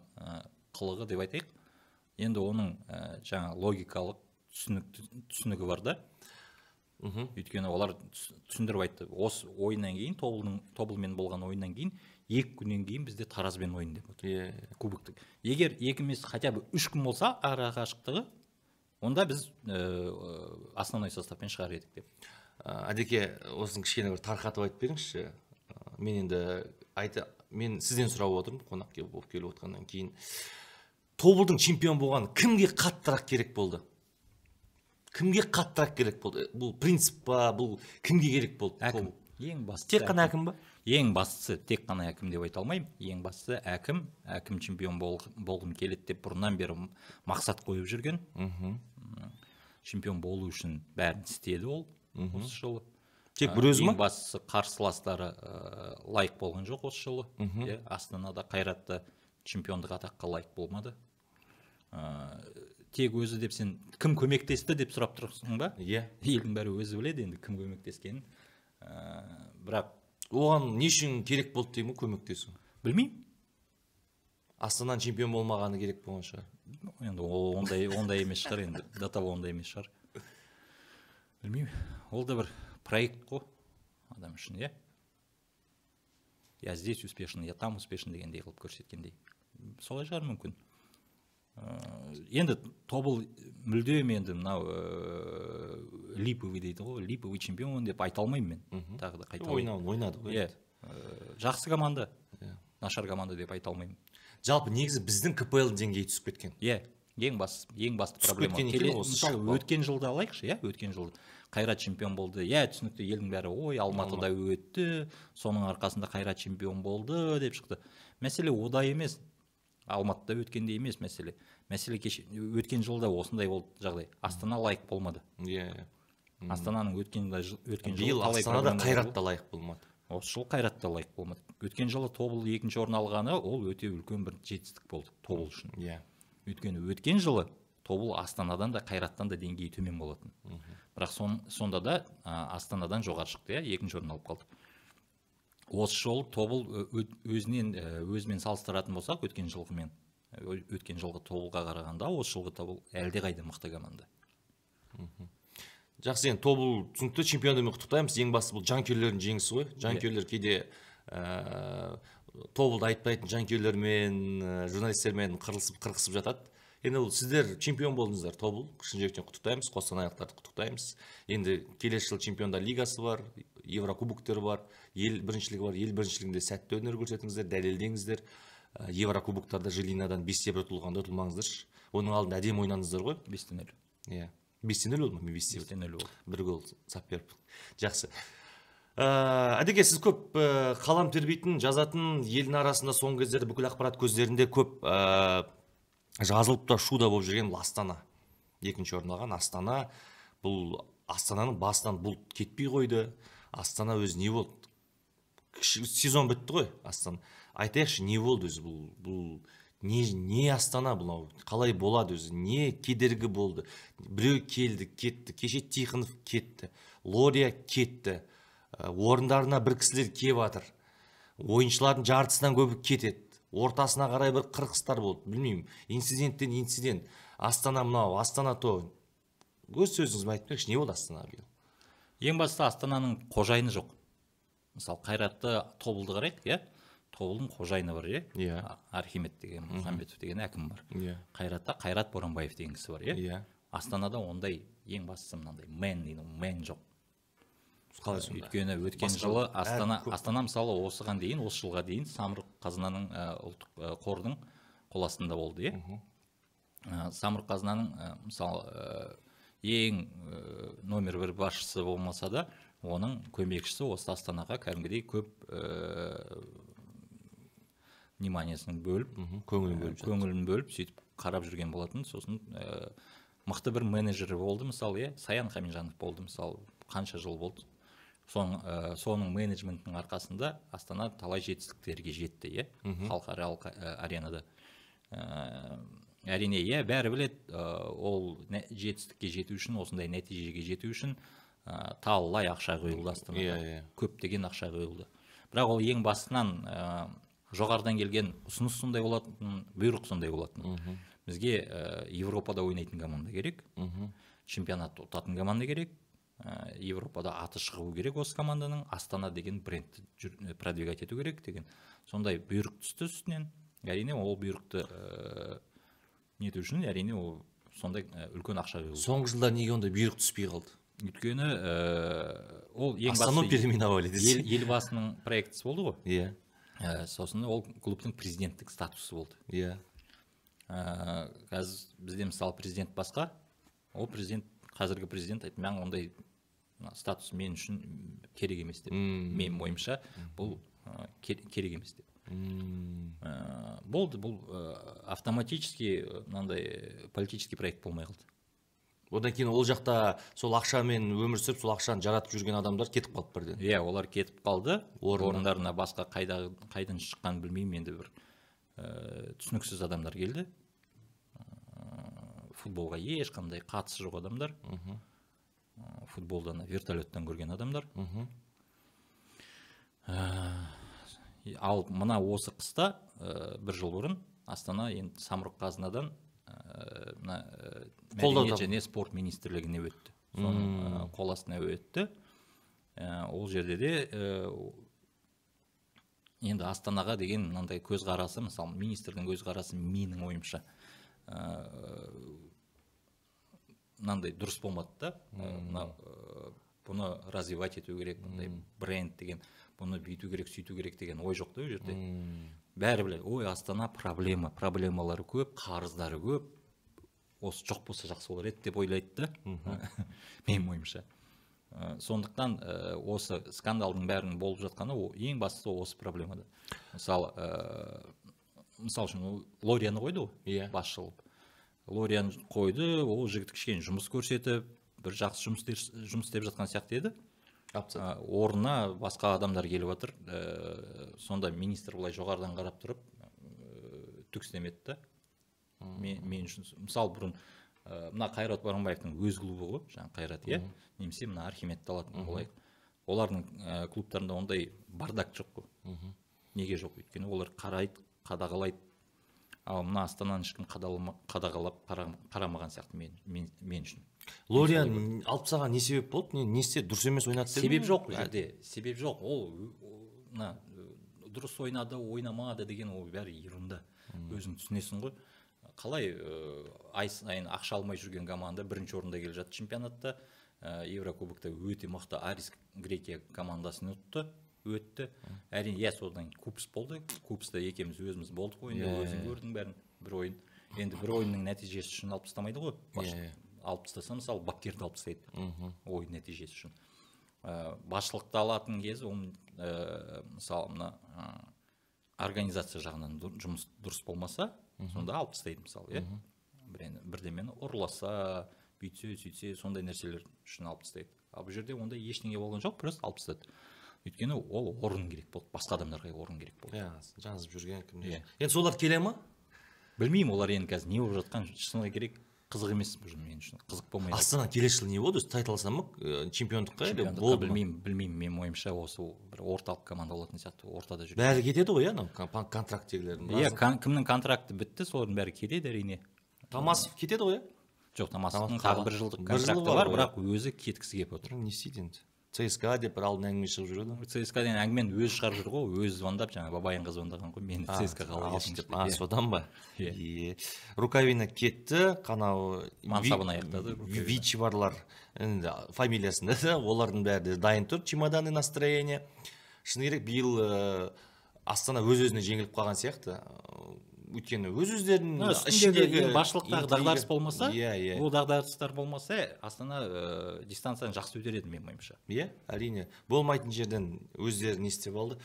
қылығы деп айтайық енді оның жаңа логикалық түсінік, түсінігі бар да мхм өйткені олар түсіндіріп айтты осы ойыннан кейін тобылдың тобылмен болған ойыннан кейін екі күннен кейін бізде таразбен ойын деп отыр иә кубоктік егер екі емес хотя бы үш күн болса ара қашықтығы онда біз ә, основной составпен шығар едік деп э, әдеке осыны кішкене бір тарқатып айтып беріңізші мен енді айта мен сізден сұрап отырмын қонақ болып келіп отқаннан кейін тобылдың чемпион болған кімге қаттырақ керек болды кімге қаттырақ керек болды бұл принцип па бұл кімге керек болды әкім ең бастысы тек қана әкім ба ең бастысы тек қана әкім деп айта алмаймын ең бастысы әкім әкім чемпион болғым келеді деп бұрыннан бері мақсат қойып жүрген мхм Э, чемпион болу үшін бәрін істеді ол осы жылы тек бір э, өзі ма ең бастысы қарсыластары ә, лайық болған жоқ осы жылы иә астанада қайратта чемпиондық атаққа лайық болмады ә, тек өзі деп сен кім көмектесті деп сұрап тұрсың ба иә елдің бәрі өзі біледі енді кім көмектескенін ә, бірақ оған не үшін керек болды деймін ғой көмектесу білмеймін астананың чемпион болмағаны керек болған шығар енді ол ондай ондай емес шығар енді до того ондай емес шығар білмеймін ол да бір проект қой адам үшін иә я здесь успешный я там успешный дегендей қылып көрсеткендей солай шығар мүмкін ыыы э, енді тобыл мүлдем енді мынау ыыы э, липовый дейді ғой липовый чемпион деп айта алмаймын мен тағы да қайта ойнады ойнады ғой иә э, жақсы команда иә нашар команда деп айта алмаймын жалпы негізі біздің кпл деңгейі түсіп кеткен иә ең бас ең басты проблема өткен жылды алайықшы иә өткен жылды. қайрат чемпион болды иә түсінікті елдің бәрі ой алматыда өтті соның арқасында қайрат чемпион болды деп шықты мәселе ода емес алматыда өткенде емес мәселе мәселе кеше өткен жылда осындай болды жағдай астана лайық болмады иә, иә. астананың өткен өткен жылы қайрат лайық болмады осы жылы қайратта лайық болмады өткен жылы тобыл екінші орын алғаны ол өте үлкен бір жетістік болды тобыл үшін иә өйткені өткен жылы тобыл астанадан да қайраттан да деңгейі төмен болатын бірақ сон, сонда да астанадан жоғары шықты иә екінші орын алып қалды осы жолы тобыл өзінен өзімен салыстыратын болсақ өткен жылғымен өткен жылғы тобылға қарағанда осы жылғы тобыл әлдеқайда мықты команда мхм жақсы енді тобыл түсінікті чемпиондармен құттықтаймыз ең бастысы бұл жанкүйерлердің жеңісі ғой иә. жанкүйерлер кейде ә, тобылды айтпайтын жанкүйерлермен ә, журналистермен қырылысып қырқысып жатады енді ол сіздер чемпион болдыңыздар тобыл шын жүректен құттықтаймыз қостанайлықтарды құттықтаймыз енді келесі жылы чемпиондар лигасы бар еврокубоктер бар ел біріншілігі бар ел біріншілігінде сәтті өнер көрсетіңіздер дәлелдеңіздер ә, еврокубоктарда жилинадан бесте бір ұтылғанда ұтылмаңыздаршы оның алдында әдемі ойнадыңыздар ғой нөл иә бес нөл болды ма болды бір сап беріп жақсы э, әдеке сіз көп э, қалам тербейтін жазатын елдің арасында соңғы кездері бүкіл ақпарат көздерінде көп э, жазылып та шу да болып жүрген бұл астана екінші орын алған астана бұл астананың басынан бұлт кетпей қойды астана өзі не болды сезон бітті ғой астана айтайықшы не болды өзі бұл бұл не, не астана бұлау қалай болады өзі не кедергі болды біреу келді кетті кеше тихонов кетті лория кетті ә, орындарына бір кісілер келіп жатыр ойыншылардың жартысынан көбі кетеді ортасына қарай бір қырқыстар болды білмеймін инциденттен инцидент астана мынау астана то өз сөзіңізбен айтып беріңізші не болды астана биыл ең бастысы астананың қожайыны жоқ мысалы қайратты тобылды қарайық иә тобылдың қожайыны бар иә иә архимед деген мұхамбетов деген әкім бар иә қайратта қайрат боранбаев деген кісі бар иә иә астанада ондай ең бастысы мынандай мен дейді мен жоқ қалай сонда өйткені өткен жылы астана астана мысалы осыған дейін осы жылға дейін самұрық қазынаның ә, ұлттық ә, қордың қол астында болды иә ә, самұрық қазынаның мысалы ең номер бір басшысы болмаса да оның көмекшісі осы астанаға кәдімгідей көп вниманиесін бөліп көңілін бөліп э, көңілін бөліп сөйтіп қарап жүрген болатын сосын ә, мықты бір менеджері болды мысалы иә саян хаминжанов болды мысалы қанша жыл болды соның ә, э, соның менеджментінің арқасында астана талай жетістіктерге жетті иә халықаралық аренада әрине иә бәрі білет ә, ол жетістікке жету үшін осындай нәтижеге жету үшін ә, талай ақша құйылды астанаға yeah, иә, yeah. Иә. көптеген ақша құйылды бірақ ол ең басынан жоғарыдан келген ұсыныс сондай болатын бұйрық сондай болатын бізге ә, европада ойнайтын команда керек Үху. чемпионатты ұтатын команда керек ә, европада аты шығу керек осы команданың астана деген брендті э, продвигать ету керек деген сондай бұйрық түсті үстінен әрине ол бұйрықты ә, нету үшін әрине ол сондай үлкен ақша құйылды соңғы жылдары неге ондай бұйрық түспей қалды өйткені ол ең басты елбасының проектісі болды ғой иә ә, сосын ол клубтың президенттік статусы болды иә yeah. ә, қазір бізде мысалы президент басқа ол президент қазіргі президент айтты мен ондай статус мен үшін керек емес деп mm. менің ойымша бұл ә, керек емес деп ә, болды бұл ә, автоматически мынандай политический проект болмай қалды одан кейін ол жақта сол ақшамен өмір сүріп сол ақшаны жаратып жүрген адамдар кетіп қалды бірден иә олар кетіп қалды орындарына басқа қайда, қайдан шыққанын білмеймін енді бір ә, түсініксіз адамдар келді ә, футболға ешқандай қатысы жоқ адамдар мхм ә, э, футболдан көрген адамдар мхм ал мына осы қыста ә, бір жыл бұрын астана енді самұрық қазынадан Э, мына э, мәдениет және спорт министрлігіне өтті соның қол астына өтті э, ол жерде де енді астанаға деген мынандай көзқарасы мысалы министрдің көзқарасы менің ойымша мынандай дұрыс болмады да мына бұны развивать ету керек мындай бренд деген бұны бүйту керек сөйту керек деген ой жоқ та ол жерде бәрі біледі ой астана проблема проблемалары көп қарыздары көп осы жоқ болса жақсы болар еді деп ойлайды да менің ойымша сондықтан ә, осы скандалдың бәрінің болып жатқаны о, ең бастысы осы проблемада мысалы ә, мысалы үшін лорияны қойды ғой иә басшы қылып лорияны қойды ол жігіт кішкене жұмыс көрсетіп бір жақсы жұмыс істеп жатқан сияқты еді ә, орнына басқа адамдар келіп жатыр ә, э, сонда министр былай жоғарыдан қарап тұрып ә, э, түкстемеді мен, үшін мысалы бұрын э, мына қайрат барымбаевтың өз клубы ғой жаңағы қайрат иә немесе мына архимедті алатын болайық олардың ә, клубтарында ондай бардак жоқ қой неге жоқ өйткені олар қарайды қадағалайды ал мына астананы ешкім қадағалап қарамаған сияқты мен, мен, мен үшін лориан алып тастаған не себеп болды не, не істеді дұрыс емес ойнады деп себеп жоқ бұл ә. жерде себеп жоқ ол мына дұрыс ойнады ойнамады деген ол бәрі ерунда өзің түсінесің ғой қалай ыыы ай сайын ақша алмай жүрген команда бірінші орында келе жатты чемпионатта ә, Еврокубокта өте мықты арис грекия командасын ұтты өтті әрине иә содан кубс болды кубста екеуміз өзіміз болдық ойында иә, өзің иә. көрдің бәрін бір ойын енді бір ойынның нәтижесі үшін алып тастамайды ғой иә, алып тастаса мысалы бапкерді алып тастайды ойын нәтижесі үшін ә, э, басшылықты алатын кез ол ә, мысалы мына ә, организация жағынан жұмыс дұрыс болмаса сонда алып тастайды мысалы иә бірдемені ұрласа бүйтсе сөйтсе сондай нәрселер үшін алып тастайды ал бұл жерде ондай ештеңе болған жоқ просто алып тастады өйткені ол орын керек болды басқа адамдарға орын керек болды иә жазып жүрген кімдер иә. енді солар келе ма білмеймін олар енді қазір не болып жатқанын шыны керек қызық емес бұл мен үшін қызық болмайды астана келесі жылы не болады өзі тайталаса ма э, чемпиондыққа болды білмеймін білмеймін менің ойымша осы бір орталық команда болатын сияқты ортада жүр бәрі кетеді ғой иә анау контракттегілердің иә кімнің контракты бітті солардың бәрі кетеді әрине тамасов кетеді ғой иә жоқ тамасовтың тағы бір жылдық контракты бар бірақ өзі кеткісі келіп отыр не істейді енді цска деп бір алдын әңгіме шығып жүреді ғой цска деген әңгімені өзі шығарып жүр ғой өзі звондап жаңағы қыз звондаған ғой мені цска қалай деп а иә. содан ба иә рукавина кетті қанау мансабын аяқтады вичварлар енді фамилиясында да олардың бәрі дайын тұр чемоданы настроение шыны керек биыл э, астана өз өзіне жеңіліп қалған сияқты өйткені өз өздерінің ішіндегі басшылықтағы дағдарыс болмаса иә иә ол дағдарыстар болмаса астана ә, дистанцияны жақсы өтер еді менің ойымша иә әрине болмайтын жерден өздері не істеп алды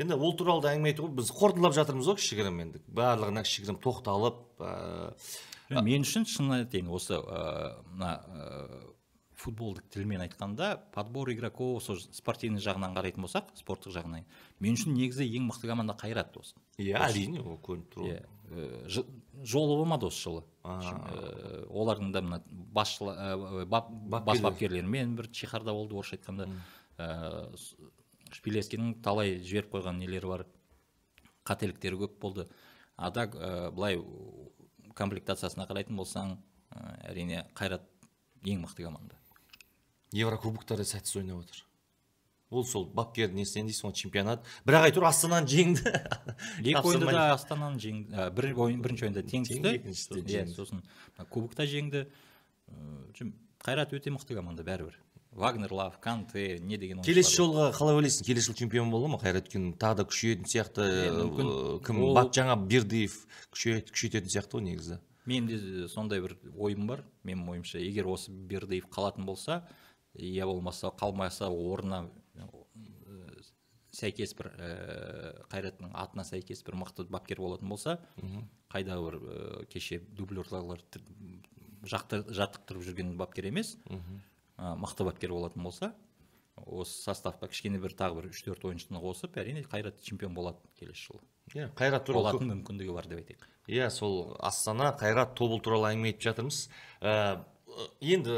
енді ол туралы да әңгіме айту біз қорытындылап жатырмыз ғой кішігірім енді барлығына кішігірім тоқталып ыыы э, ә... мен үшін шынын айтайын осы э, мына ә, футболдық тілмен айтқанда подбор игроков осы спортивный жағынан қарайтын болсақ спорттық жағынан мен үшін негізі ең мықты команда қайрат осы иә әрине ол көрініп тұр ғой жолы болмады осы жылы олардың да мына бас бапкерлерімен бір чехарда болды орысша айтқанда ыыы талай жіберіп қойған нелері бар қателіктері көп болды а так былай комплектациясына қарайтын болсаң әрине қайрат ең мықты команда еврокубоктарда сәтсіз ойнап отыр ол сол бапкердің несінен дейсің ғой чемпионат бірақ әйтеуір астананы жеңді екі ойында да астананы жеңді ә, бір ойын бірінші ойында тең түсті сосын иә, кубокта жеңді ә, қайрат өте мықты команда бәрібір вагнер лав канте не деген келесі жолға қалай ойлайсың келесі жылы чемпион бола ма қайрат өйткені тағы да күшейетін сияқты ә, мүмкін кім жаңа бердиев күшейтетін сияқты ғой негізі менде сондай бір ойым бар менің ойымша егер осы бердиев қалатын болса я болмаса қалмаса орнына сәйкес бір ііі қайраттың атына сәйкес бір мықты бапкер болатын болса қайда бір ә, кеше дублерлар жаттықтырып жүрген бапкер емес ә, мықты бапкер болатын болса осы составқа кішкене бір тағы бір үш төрт ойыншыны қосып әрине қайрат чемпион болады келесі жылы иә yeah, қайрат болатын мүмкіндігі бар деп айтайық иә сол астана қайрат тобыл туралы әңгіме айтып жатырмыз ә, енді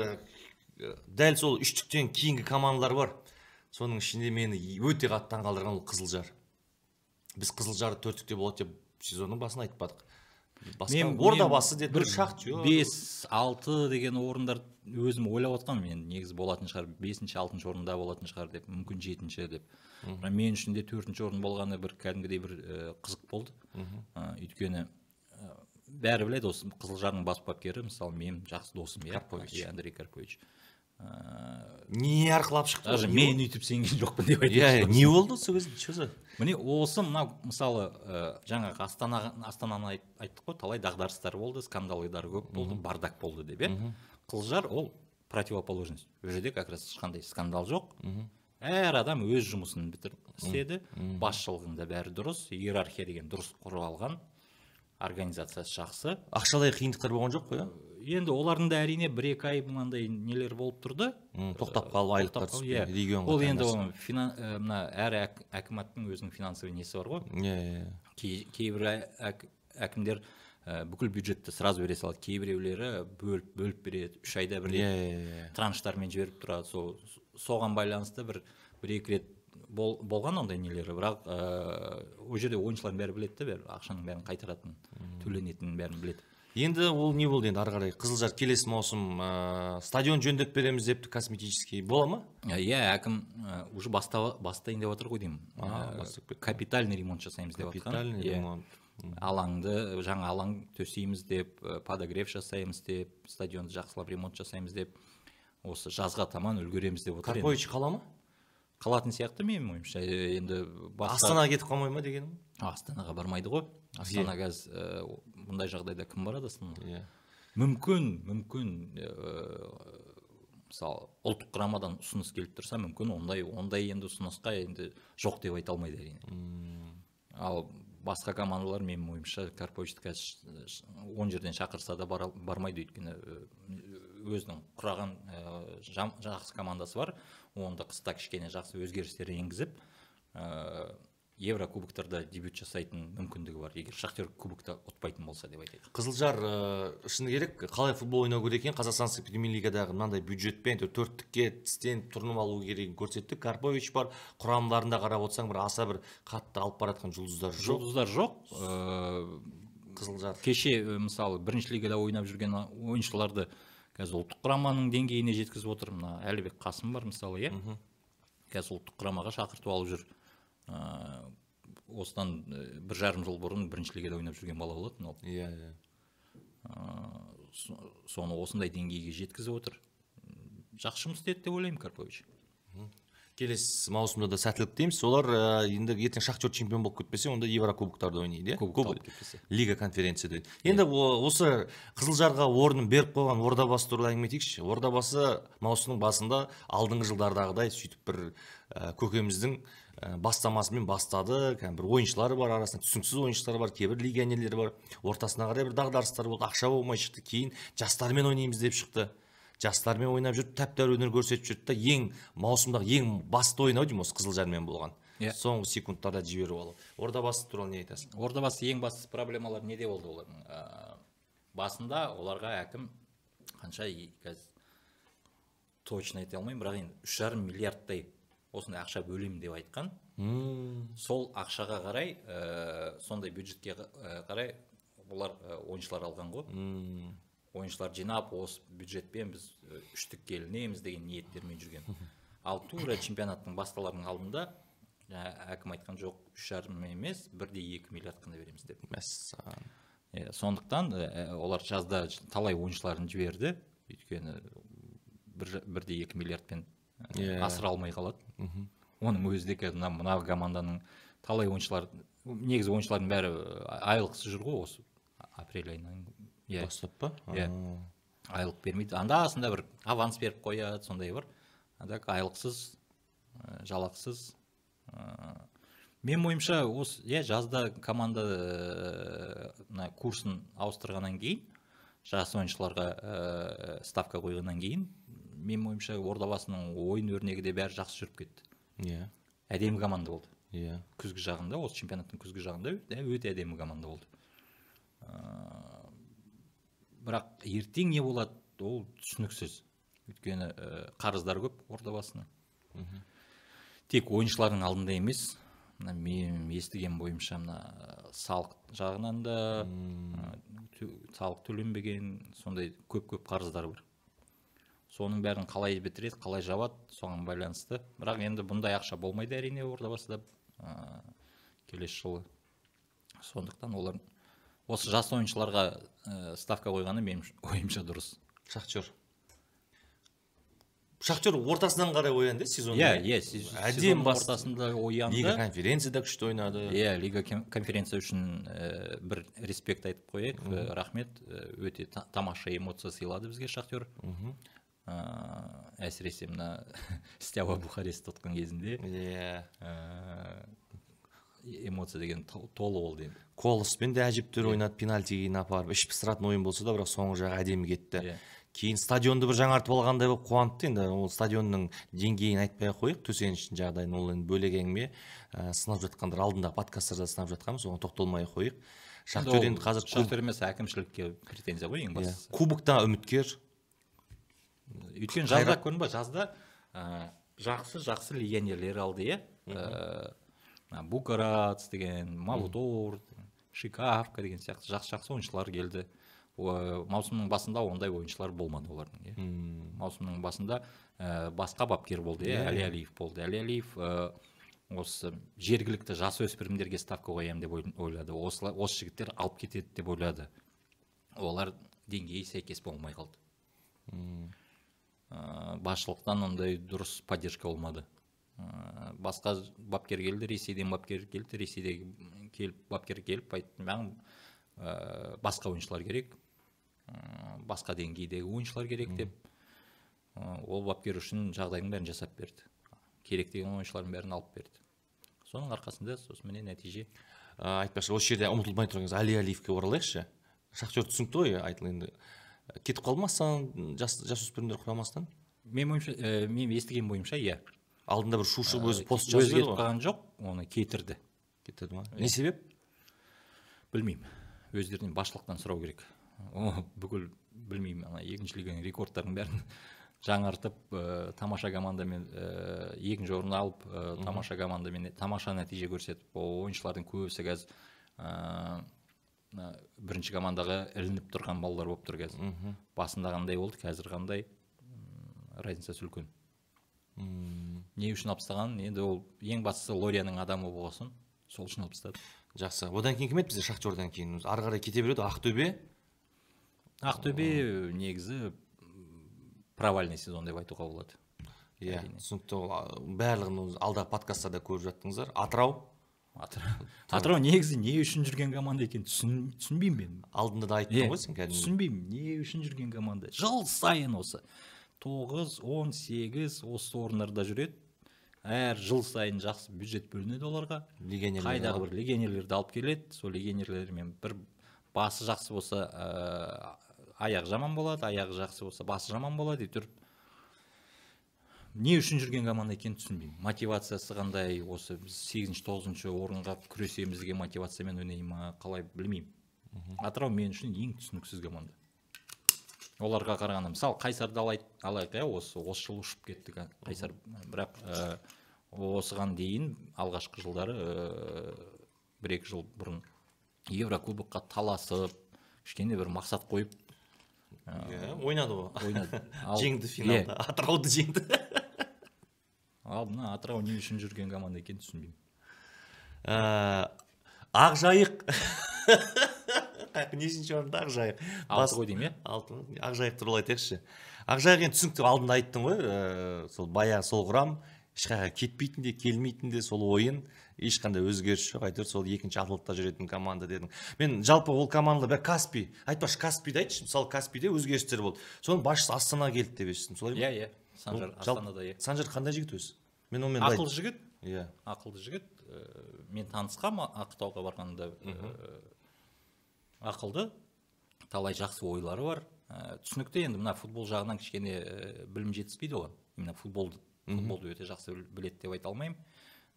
дәл сол үштіктен кейінгі командалар бар соның ішінде мені өте қатты таңқалдырған ол қызылжар біз қызылжар төрттікте болады деп сезонның басын айтпадық басқа мен, орда деді бір шақ жоқ бес алты деген орындар өзім ойлап отқанмын мен негізі болатын шығар бесінші алтыншы орында болатын шығар деп мүмкін жетінші деп бірақ мен үшін де төртінші орын болғаны бір кәдімгідей бір қызық болды өйткені бәрі біледі осы қызылжардың бас бапкері мысалы менің жақсы досым иә андрей карпович не арқылап шықты даже мен өйтіп сенген жоқпын деп айтып иә не болды сол кезде че міне осы мынау мысалы э, жаңағы астана астананы айттық қой талай дағдарыстар болды скандалдар көп болды бардак болды деп иә қылжар ол противоположность ол жерде как раз ешқандай скандал жоқ әр адам өз жұмысын бітіріп істеді басшылығында бәрі дұрыс иерархия деген дұрыс құралған организациясы жақсы ақшалай қиындықтар болған жоқ қой иә енді олардың да әрине бір екі ай мынандай нелер болып тұрды тоқтап қалып айлықтар түспей иә ол енді оны мына әр әкіматтың өзінің финансовый несі бар ғой иә иә, иә. кейбір әкімдер бүкіл бюджетті сразу бере салады кейбіреулері бөліп бөліп береді үш айда бір рет иә, иә, транштармен жіберіп тұрады сол соған байланысты бір бір екі рет бол, болған ондай нелері бірақ ыыы ол жерде ойыншылардың бәрі біледі да бәрі ақшаның бәрін қайтаратынын төленетінін бәрін біледі енді ол не болды енді ары қарай қызылжар келесі маусым ә, стадион жөндеп береміз депті косметический бола ма иә әкім уже бастайын деп жатыр ғой деймін капитальный ремонт жасаймыз деп капитальный иә. ремонт алаңды жаңа алаң төсейміз деп подогрев жасаймыз деп стадионды жақсылап ремонт жасаймыз деп осы жазға таман үлгереміз деп отыр карпович қала ма қалатын сияқты менің ойымша енді басқа... астанаға кетіп қалмай ма дегенім астанаға бармайды ғой астана қазір ә, мұндай жағдайда кім барады астанаға иә мүмкін мүмкін мысалы ұлттық құрамадан ұсыныс келіп тұрса мүмкін ондай ондай енді ұсынысқа енді жоқ деп айта алмайды әрине ал басқа командалар менің ойымша карповичті қазір он жерден шақырса да бармайды өйткені өзінің құраған э, жақсы командасы бар онда қыста кішкене жақсы өзгерістер енгізіп ә, дебют жасайтын мүмкіндігі бар егер шахтер кубокты ұтпайтын болса деп айтайық қызылжар ә, э, шыны керек қалай футбол ойнау керек екенін қазақстанский премьер лигадағы мынандай бюджетпен төрттікке тістеніп тұрынып алу керегін көрсетті карпович бар құрамдарында қарап отырсаң бір аса бір қатты алып бара жатқан жұлдыздар жоқ жұлдыздар жоқ ә, қызылжар кеше мысалы бірінші лигада ойнап жүрген ойыншыларды қазір ұлттық құраманың деңгейіне жеткізіп отыр мына әлібек қасым бар мысалы иә қазір ұлттық құрамаға шақыртып алып жүр ыыы осыдан бір жарым жыл бұрын бірінші лигада ойнап жүрген бала болатын ол иә иә соны осындай деңгейге жеткізіп отыр жақсы жұмыс істеді деп ойлаймын карпович келесі маусымда да сәттілік тілейміз олар ә, э, енді ертең шахтер чемпион болып кетпесе онда еврокубоктарды ойнайды иә лига конференцияда иә. енді осы қызылжарға орнын беріп қойған ордабасы туралы әңгіме етейікші ордабасы маусымның басында алдыңғы жылдардағыдай сөйтіп бір ә, көкеміздің ә, бастамасымен бастады кәдімгі бір ойыншылары бар арасында түсініксіз ойыншылар бар кейбір легионерлер бар ортасына қарай бір дағдарыстар болды ақша болмай шықты кейін жастармен ойнаймыз деп шықты жастармен ойнап жүріп тәп тәуір өнер көрсетіп жүрді да ең маусымдағы ең басты ау деймін осы қызылжармен болған иә yeah. соңғы секундтарда жіберіп алу ордабасы туралы не айтасың ордабасы ең басты проблемалар неде болды олардың ә, басында оларға әкім қанша қазір точно айта алмаймын бірақ енді үш жарым миллиардтай осындай ақша бөлемін деп айтқан hmm. сол ақшаға қарай ә, сондай бюджетке ә, қарай олар ә, ойыншылар алған ғой hmm ойыншылар жинап осы бюджетпен біз э, үштікке ілінеміз деген ниеттермен жүрген ал тура чемпионаттың басталардың алдында э, әкім айтқан жоқ үш жарым емес бір де екі миллиард қана береміз деп мәссаған иә сондықтан э, олар жазда талай ойыншыларын жіберді өйткені бір, бір де екі миллиардпен yeah. Иә. асыра алмай қалады оның өзі де қазір мына команданың талай ойыншылар негізі ойыншылардың бәрі айлықсыз жүр ғой осы апрель айынан иә па иә айлық бермейді анда санда бір аванс беріп қояды сондай бар а так айлықсыз ә, э, жалақысыз ә, э, мен ойымша осы иә жазда команда э, мына ә, курсын ауыстырғаннан кейін жас ойыншыларға ә, ставка қойғаннан кейін Мен ойымша ордабасының ойын өрнегі де бәрі жақсы жүріп кетті иә әдемі команда болды иә yeah. күзгі жағында осы чемпионаттың күзгі жағында өте әдемі команда болды бірақ ертең не болады ол түсініксіз өйткені э, қарыздар көп ордабасының тек ойыншылардың алдында емес мына мен естіген бойынша мына э, салық жағынан да э, салық төленбеген сондай көп көп қарыздар бар соның бәрін қалай бітіреді қалай жабады соған байланысты бірақ енді бұндай ақша болмайды әрине ордабасыда ә, келесі жылы сондықтан олар осы жас ойыншыларға ә, ставка қойғаны менің ойымша дұрыс шахтер шахтер ортасынан қарай оянды сезон иә иә ортасында оянды лига конференцияда күшті ойнады иә лига конференция үшін ә, бір респект айтып қояйық mm рахмет өте тамаша эмоция сыйлады бізге шахтер mm -hmm. әсіресе мына стява бухарест ұтқан кезінде иә эмоция деген толы болды енді колоспен де әжептәуір иә. ойнады пенальтиге дейін апарып іш пыстыратын ойын болса да бірақ соңғы жағы әдемі кетті yeah. Иә. кейін стадионды бір жаңартып алғандай болып қуантты енді ол стадионның деңгейін айтпай ақ қояйық төсеніштің жағдайын ол енді бөлек әңгіме ә, сынап жатқандар алдындағы подкасттарда сынап жатқанбыз оған тоқталмай ақ қояйық шахтер енді қазір шахтер емес әкімшілікке претензия ғой ең иә. бастысы yeah. кубокта үміткер өйткені жазда көрдің ба жазда ә, жақсы жақсы легионерлер алды иә букарац деген мавдор шикавка деген сияқты жақсы жақсы ойыншылар келді маусымның басында ондай ойыншылар болмады олардың иә маусымның басында ә, басқа бапкер болды иә әли иә, әлиев иә. болды әли әлиев ә, э, осы жергілікті жасөспірімдерге ставка қоямын деп ойлады осы, осы жігіттер алып кетеді деп ойлады олар деңгейі сәйкес болмай қалды ә, басшылықтан ондай дұрыс поддержка болмады Э, басқа бапкер келді ресейден бапкер келді ресейдегі келіп бапкер келіп айтты маған э, басқа ойыншылар керек ә, басқа деңгейдегі ойыншылар керек деп ол бапкер үшін жағдайдың бәрін жасап берді керек деген ойыншылардың бәрін алып берді соның арқасында сосын міне нәтиже ә, айтпақшы осы жерде ұмытылмай тұрыңыз әли Алиевке оралайықшы шахтер түсінікті ғой айтыл енді кетіп астананың жас жасөспірімдер құрамасынан менің ойымша мен естіген бойымша иә алдында бір шу шығып ә, өзі пост жазып өзі кетіп қалған жоқ оны кетірді кетірді ма иә. не себеп білмеймін өздерінен басшылықтан сұрау керек О, бүкіл білмеймін ана екінші лиганың рекордтарының бәрін жаңартып ә, тамаша командамен ә, екінші орын алып ә, тамаша командамен тамаша нәтиже көрсетіп ойыншылардың көбісі қазір ә, бірінші командаға ілініп тұрған балалар болып тұр қазір басында қандай болды қазір қандай разницасы үлкен не үшін алып тастаған енді ол ең бастысы лорияның адамы болған соң сол үшін алып тастады жақсы одан кейін кім еді бізде шахтердан кейін ары қарай кете береді ақтөбе ақтөбе негізі провальный сезон деп айтуға болады иә yeah, түсінікті ол барлығын алдағы подкасттарда көріп жаттыңыздар атырау атырау негізі не үшін жүрген команда екенін түсін, түсінбеймін мен алдында да айттың ғой сен кәдімгі түсінбеймін не үшін жүрген команда жыл сайын осы тоғыз он сегіз осы орындарда жүреді әр жыл сайын жақсы бюджет бөлінеді оларға легионерлер қайдағы бір легионерлерді алып келеді сол легионерлермен бір басы жақсы болса ә, аяқ жаман болады аяғы жақсы болса басы жаман болады әйтеуір не үшін жүрген команда екенін түсінбеймін мотивациясы қандай осы біз сегізінші тоғызыншы орынға күресеміз деген мотивациямен ойнай ма қалай білмеймін атырау мен үшін ең түсініксіз команда оларға қарағанда мысалы қайсарды алайық алайық иә осы осы жылы ұшып кетті қайсар бірақ ә, осыған дейін алғашқы жылдары ә, бір екі жыл бұрын еврокубокқа таласып кішкене бір мақсат қойып иә ойнады ғой ойнады жеңді финалда иә. атырауды жеңді ал мына атырау не үшін жүрген команда екенін түсінбеймін ә, ақжайық қаяққа нешінші орында ақжайық алты ғой деймін иә алты ақжайық туралы айтайықшы ақжайық енді түсінікті алдында айттың ғой ә, сол баяғы сол құрам ешқайға кетпейтін де келмейтін де сол ойын ешқандай өзгеріс жоқ әйтеуір сол екінші атлантта жүретін команда дедің мен жалпы ол команда бәрі каспий айтпақшы каспийді айтшы мысалы каспиде өзгерістер болды соның басшысы астана келді деп естідім солай ма иә иә санжар астанада иә санжар қандай жігіт өзі мен онымен ақылды жігіт иә ақылды жігіт э, мен танысқам ақтауға барғанда ақылды талай жақсы ойлары бар ә, түсінікті енді мына футбол жағынан кішкене ә, білім жетіспейді ғой именно футболды футболды өте жақсы біледі деп айта алмаймын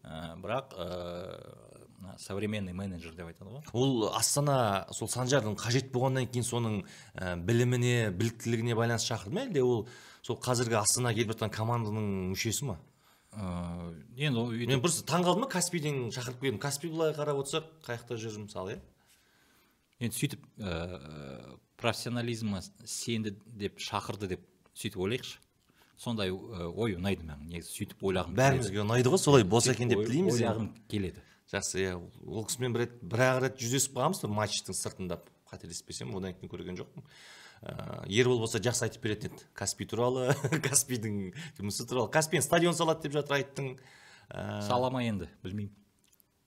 ә, бірақ ә, современный менеджер деп айтады ғой ол астана сол санжардың қажет болғаннан кейін соның ә, біліміне біліктілігіне байланысты шақырды ма әлде ол сол қазіргі астана келіп жатқан команданың мүшесі ма ыыы ә, енді мен просто таңқалдым да каспийден шақырып келдім каспий былай қарап отырсақ қай жақта жүр мысалы иә енді сөйтіп ә, профессионализмі сенді деп шақырды деп сөйтіп ойлайықшы сондай э, ой ұнайды маған негізі сөйтіп ойлағым бәрімізге ұнайды ғой солай болса екен деп тілейміз ойлағым келеді жақсы иә ол кісімен бір рет бір ақ рет жүздесіп қалғанбыз матчтың сыртында қателеспесем одан кейін көрген жоқпын ыыы э, ербол болса жақсы айтып беретін еді каспий туралы каспийдің жұмысы туралы каспин стадион салады деп жатыр айттың сала ма енді білмеймін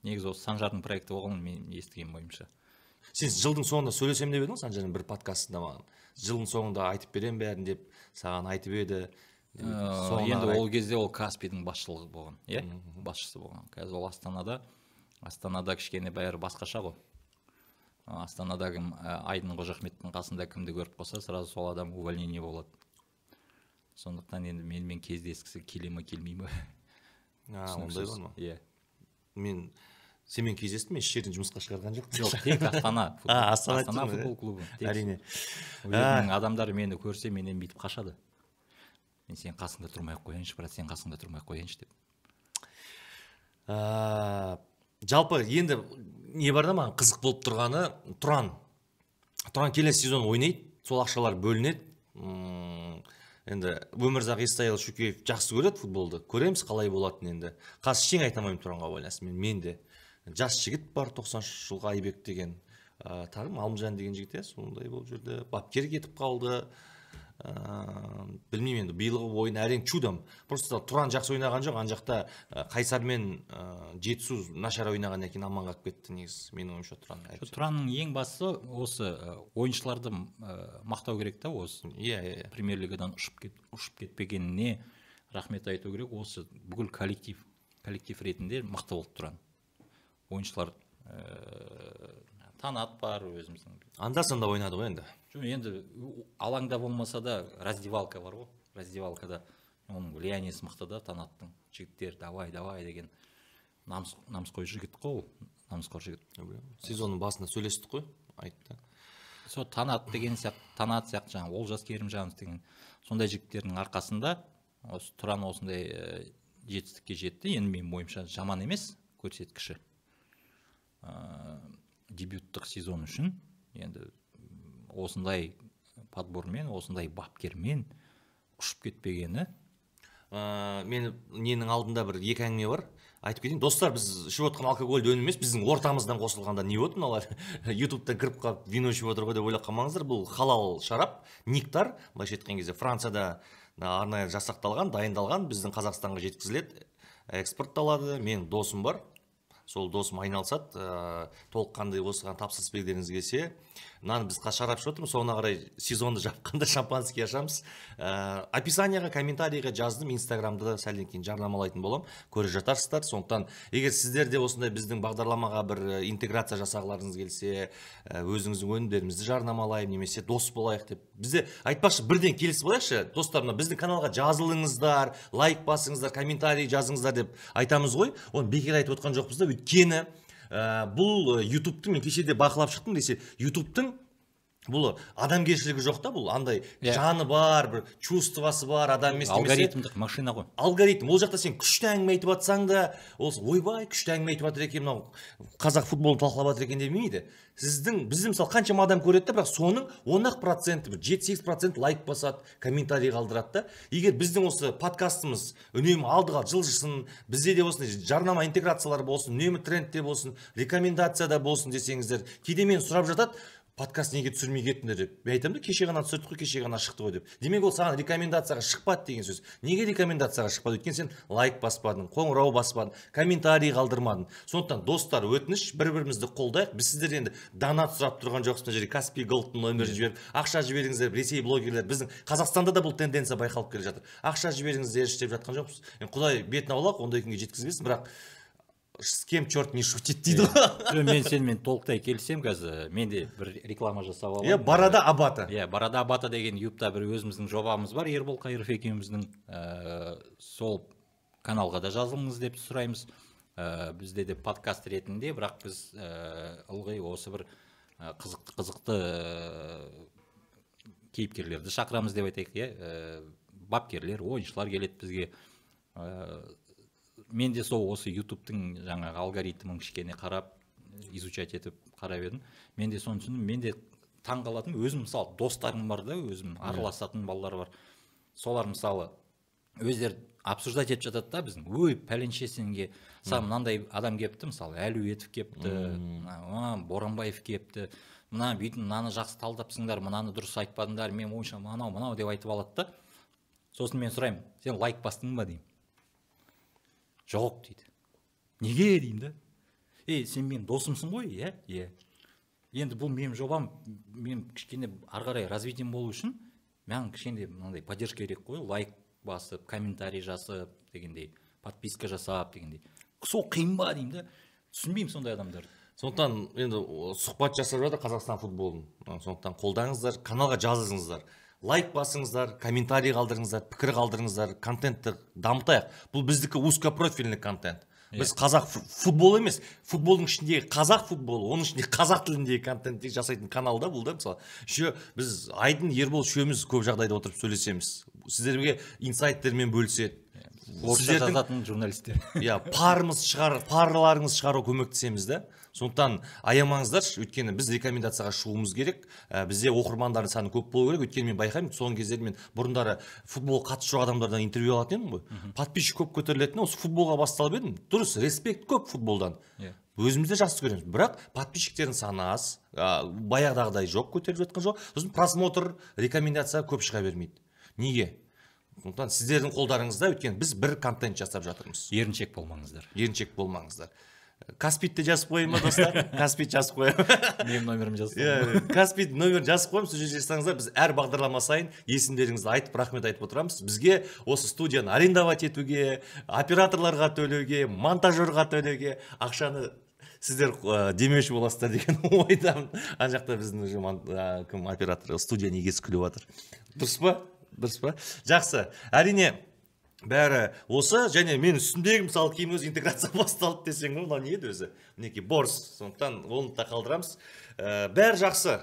негізі осы санжардың проекті болған мен естігенім бойынша сен жылдың соңында сөйлесемін деп едің санжардың бір подкастында маған жылдың соңында айтып беремін бәрін деп саған айтып еді енді ол кезде ол каспидің басшылығы болған иә басшысы болған қазір ол астанада астанада кішкене бәрі басқаша ғой астанада кім айдын қожахметтің қасында кімді көріп қалса сразу сол адам увольнение болады сондықтан енді менімен кездескісі келе ма келмей ма иә мен сенімен кездестім мен еш жерден жұмысқа шығарған жоқпын жоқ тек астана а астана футбол клубы әрине өзінің адамдары мені көрсе менен бүйтіп қашады мен сенің қасыңда тұрмай ақ қояйыншы брат сенің қасыңда тұрмай ақ қояйыншы деп жалпы енді не бар да маған қызық болып тұрғаны тұран тұран келесі сезон ойнайды сол ақшалар бөлінеді енді өмірзақ естайұлы шөкеев жақсы көреді футболды көреміз қалай болатынын енді қазір ештеңе айта алмаймын тұранға байланысты мен, мен де жас жігіт бар тоқсаныншы жылғы айбек деген ә, тағы малымжан деген жігіт иә сондай болып жүрді бапкер кетіп қалды ә, білмеймін енді биылғы ойын әрең чудом просто тұран жақсы ойнаған жоқ ана жақта қайсар мен ә, жетісу нашар ойнағаннан кейін аман қалып кетті негізі менің ойымша тұран тұранның ең бастысы осы ойыншыларды мақтау керек та осы иә иә, иә. премьер лигадан ұшып, кет, ұшып кетпегеніне рахмет айту керек осы бүкіл коллектив коллектив ретінде мықты болды тұран ойыншылар ыыы э, танат бар өзіміздің анда санда ойнады ғой енді жоқ енді алаңда болмаса да раздевалка бар ғой раздевалкада оның влияниесі мықты да танаттың жігіттер давай давай деген намыс намысқой жігіт қой ол намысқор жігіт сезонның басында сөйлестік қой айтты сол танат деген сияқты танат сияқты жаңағы олжас керімжанов деген сондай жігіттердің арқасында осы тұран осындай э, жетістікке жетті енді менің ойымша жаман емес көрсеткіші ә, дебюттық сезон үшін енді осындай подбормен осындай бапкермен ұшып кетпегені ә, мен ненің алдында бір екі әңгіме бар айтып кетейін достар біз ішіп отқан алкогольді өнім емес біздің ортамыздан қосылғанда не болды мыналар ютубтан кіріп қалып вино ішіп отыр ғой деп ойлап қалмаңыздар бұл халал шарап нектар былайша айтқан кезде францияда арнайы жасақталған дайындалған біздің қазақстанға жеткізіледі экспортталады менің досым бар сол досым айналысады э, толыққанды осыған тапсырыс бергілеріңіз келсе мынаны біз қазір шарап ішіп отырмыз соңына қарай сезонды жапқанда шампанский ашамыз ә, описанияға комментарийға жаздым инстаграмда да сәлден кейін жарнамалайтын боламын көре жатарсыздар сондықтан егер сіздер де осындай біздің бағдарламаға бір интеграция жасағыларыңыз келсе ә, өзіңіздің өнімдеріңізді жарнамалайын немесе дос болайық деп бізде айтпақшы бірден келісіп алайықшы достар мына біздің каналға жазылыңыздар лайк басыңыздар комментарий жазыңыздар деп айтамыз ғой оны бекер айтып отқан жоқпыз да өйткені ә, бұл э, ютубтың, мен кеше де бақылап шықтым десе ютубтың бұл адамгершілігі жоқ та бұл андай yeah. Иә. жаны бар бір чувствосы бар адам емес алгоритмдік машина ғой алгоритм ол жақта сен күшті әңгіме айтып жатсаң да ол ойбай күшті әңгіме айтып жатыр екен мынау қазақ футболын талқылап жатыр екен демейді сіздің бізді мысалы қаншама адам көреді да бірақ соның он ақ проценті бір жеті сегіз процент лайк басады комментарий қалдырады да егер біздің осы подкастымыз үнемі алдыға жылжысын бізде де осындай жарнама интеграциялар болсын үнемі трендте болсын рекомендацияда болсын десеңіздер кейде мен сұрап жатады подкаст неге түсірмей кеттіңдер деп мен айтамын да кеше ғана түсірдік қой кеше ғана шықты ғой деп демек ол саған рекомендацияға шықпады деген сөз неге рекомендацияға шықпады өйткені сен лайк баспадың қоңырау баспадың комментарий қалдырмадың сондықтан достар өтініш бір бірімізді қолдайық біз сіздер енді донат сұрап тұрған жоқпыз мына жерге каспи голдтың нөмірін жіберіп ақша жіберіңіздер ресей блогерлер біздің қазақстанда да бұл тенденция байқалып келе жатыр ақша жіберіңіздерші деп жатқан жоқпыз енді құдай бетін аулақ ондай күнге жеткізбесін бірақ с кем черт не шутит э, дейді ғой мен сенімен толықтай келісемін қазір мен де бір реклама жасап аламын иә барада абата иә барада абата деген ютубта бір өзіміздің жобамыз бар ербол қайыров екеуміздің э, сол каналға да жазылыңыз деп сұраймыз э, бізде де подкаст ретінде бірақ біз ұлғай ылғи осы бір қызықты қызықты кейіпкерлерді шақырамыз деп айтайық иә бапкерлер ойыншылар келеді бізге мен де сол осы ютубтың жаңағы алгоритмін кішкене қарап изучать етіп қарап едім мен де соны түсіндім мен де таң қалатыным өзім мысалы достарым бар да өзім араласатын балалар бар солар мысалы өздері обсуждать етіп жатады да біздің ой пәленше сенге саған мынандай адам келіпті мысалы әлеуетов келіпті боранбаев келіпті мына бүйтіп мынаны жақсы талдапсыңдар мынаны дұрыс айтпадыңдар мен ойымша мынау мынау деп айтып алады да сосын мен сұраймын сен лайк бастың ба деймін жоқ дейді неге деймін да ей сен менің досымсың ғой иә иә енді бұл менің жобам мен кішкене ары қарай развитием болу үшін маған кішкене мынандай поддержка керек қой лайк басып комментарий жасып дегендей подписка жасап дегендей сол қиын ба деймін да түсінбеймін сондай адамдарды сондықтан енді сұхбат жасап жатыр қазақстан футболын сондықтан қолдаңыздар каналға жазылыңыздар лайк басыңыздар комментарий қалдырыңыздар пікір қалдырыңыздар контентті дамытайық бұл біздікі узкопрофильный контент біз иә. қазақ футбол емес футболдың ішіндегі қазақ футболы оның ішінде қазақ тіліндегі контент жасайтын канал да бұл да мысалы еще біз айдын ербол үшеуміз көп жағдайда отырып сөйлесеміз сіздерге инсайттермен бөліседі иә. орысша жазатын журналистер иә парымыз шығар парларыңыз шығаруға көмектесеміз да сондықтан аямаңыздаршы өйткені біз рекомендацияға шығуымыз керек ә, бізде оқырмандардың саны көп болу керек өйткені мен байқаймын соңғы кездері мен бұрындары футбол қатысы жоқ адамдардан интервью алатын едім ғой подписчик көп көтерілетін осы футболға басталып едім дұрыс респект көп футболдан yeah иә. өзіміз де жақсы көреміз бірақ подписчиктердің саны аз ә, баяғыдағыдай жоқ көтеріліп жатқан жоқ сосын просмотр рекомендация көп шыға бермейді неге сондықтан сіздердің қолдарыңызда өйткені біз бір контент жасап жатырмыз еріншек болмаңыздар еріншек болмаңыздар Каспидті жазып қояйын ба достар Каспид жазып қоямын менің номерімді жазып иә каспид номерін жазып қоямын сол жерге жазсаңыздар біз әр бағдарлама сайын есімдеріңізді айтып рахмет айтып отырамыз бізге осы студияны арендовать етуге операторларға төлеуге монтажерға төлеуге ақшаны сіздер демеуші боласыздар деген ойдамын ана жақта біздің уже кім оператор студияның егесі күліп жатыр дұрыс па дұрыс па жақсы әрине бәрі осы және мен үстімдегі мысалы киім өзі интеграция басталды десең ғой мынау не еді өзі мінекей борс сондықтан оны да қалдырамыз ә, бәрі жақсы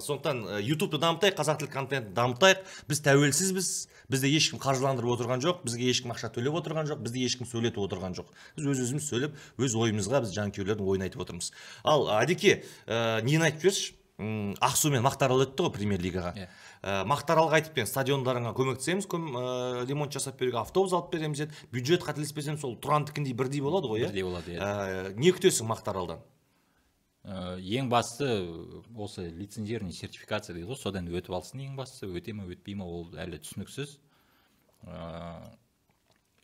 сондықтан э, ютубты дамытайық қазақ тілі контентін дамытайық біз тәуелсізбіз бізді ешкім қаржыландырып отырған жоқ бізге ешкім ақша төлеп отырған жоқ бізді ешкім сөйлетіп отырған жоқ біз өз өзіміз сөйлеп өз ойымызға біз жанкүйерлердің ойын айтып отырмыз ал әдеке ә, э, нені айтып жіберші ақсу мен мақтарал өтті ғой премьер лигаға иә ә, э, мақтааралға айтып беріңіз стадиондарыңа көмектесеміз көм, ә, э, ремонт жасап беруге автобус алып береміз деді бюджет қателеспесем сол тұрандікіндей бірдей болады ғой иә бірдей болады иә ә, не күтесің Мақтаралдан? ә, ең бастысы осы лицензирование сертификация дейді ғой содан өтіп алсын ең бастысы өте ма өтпей ма ол әлі түсініксіз ә,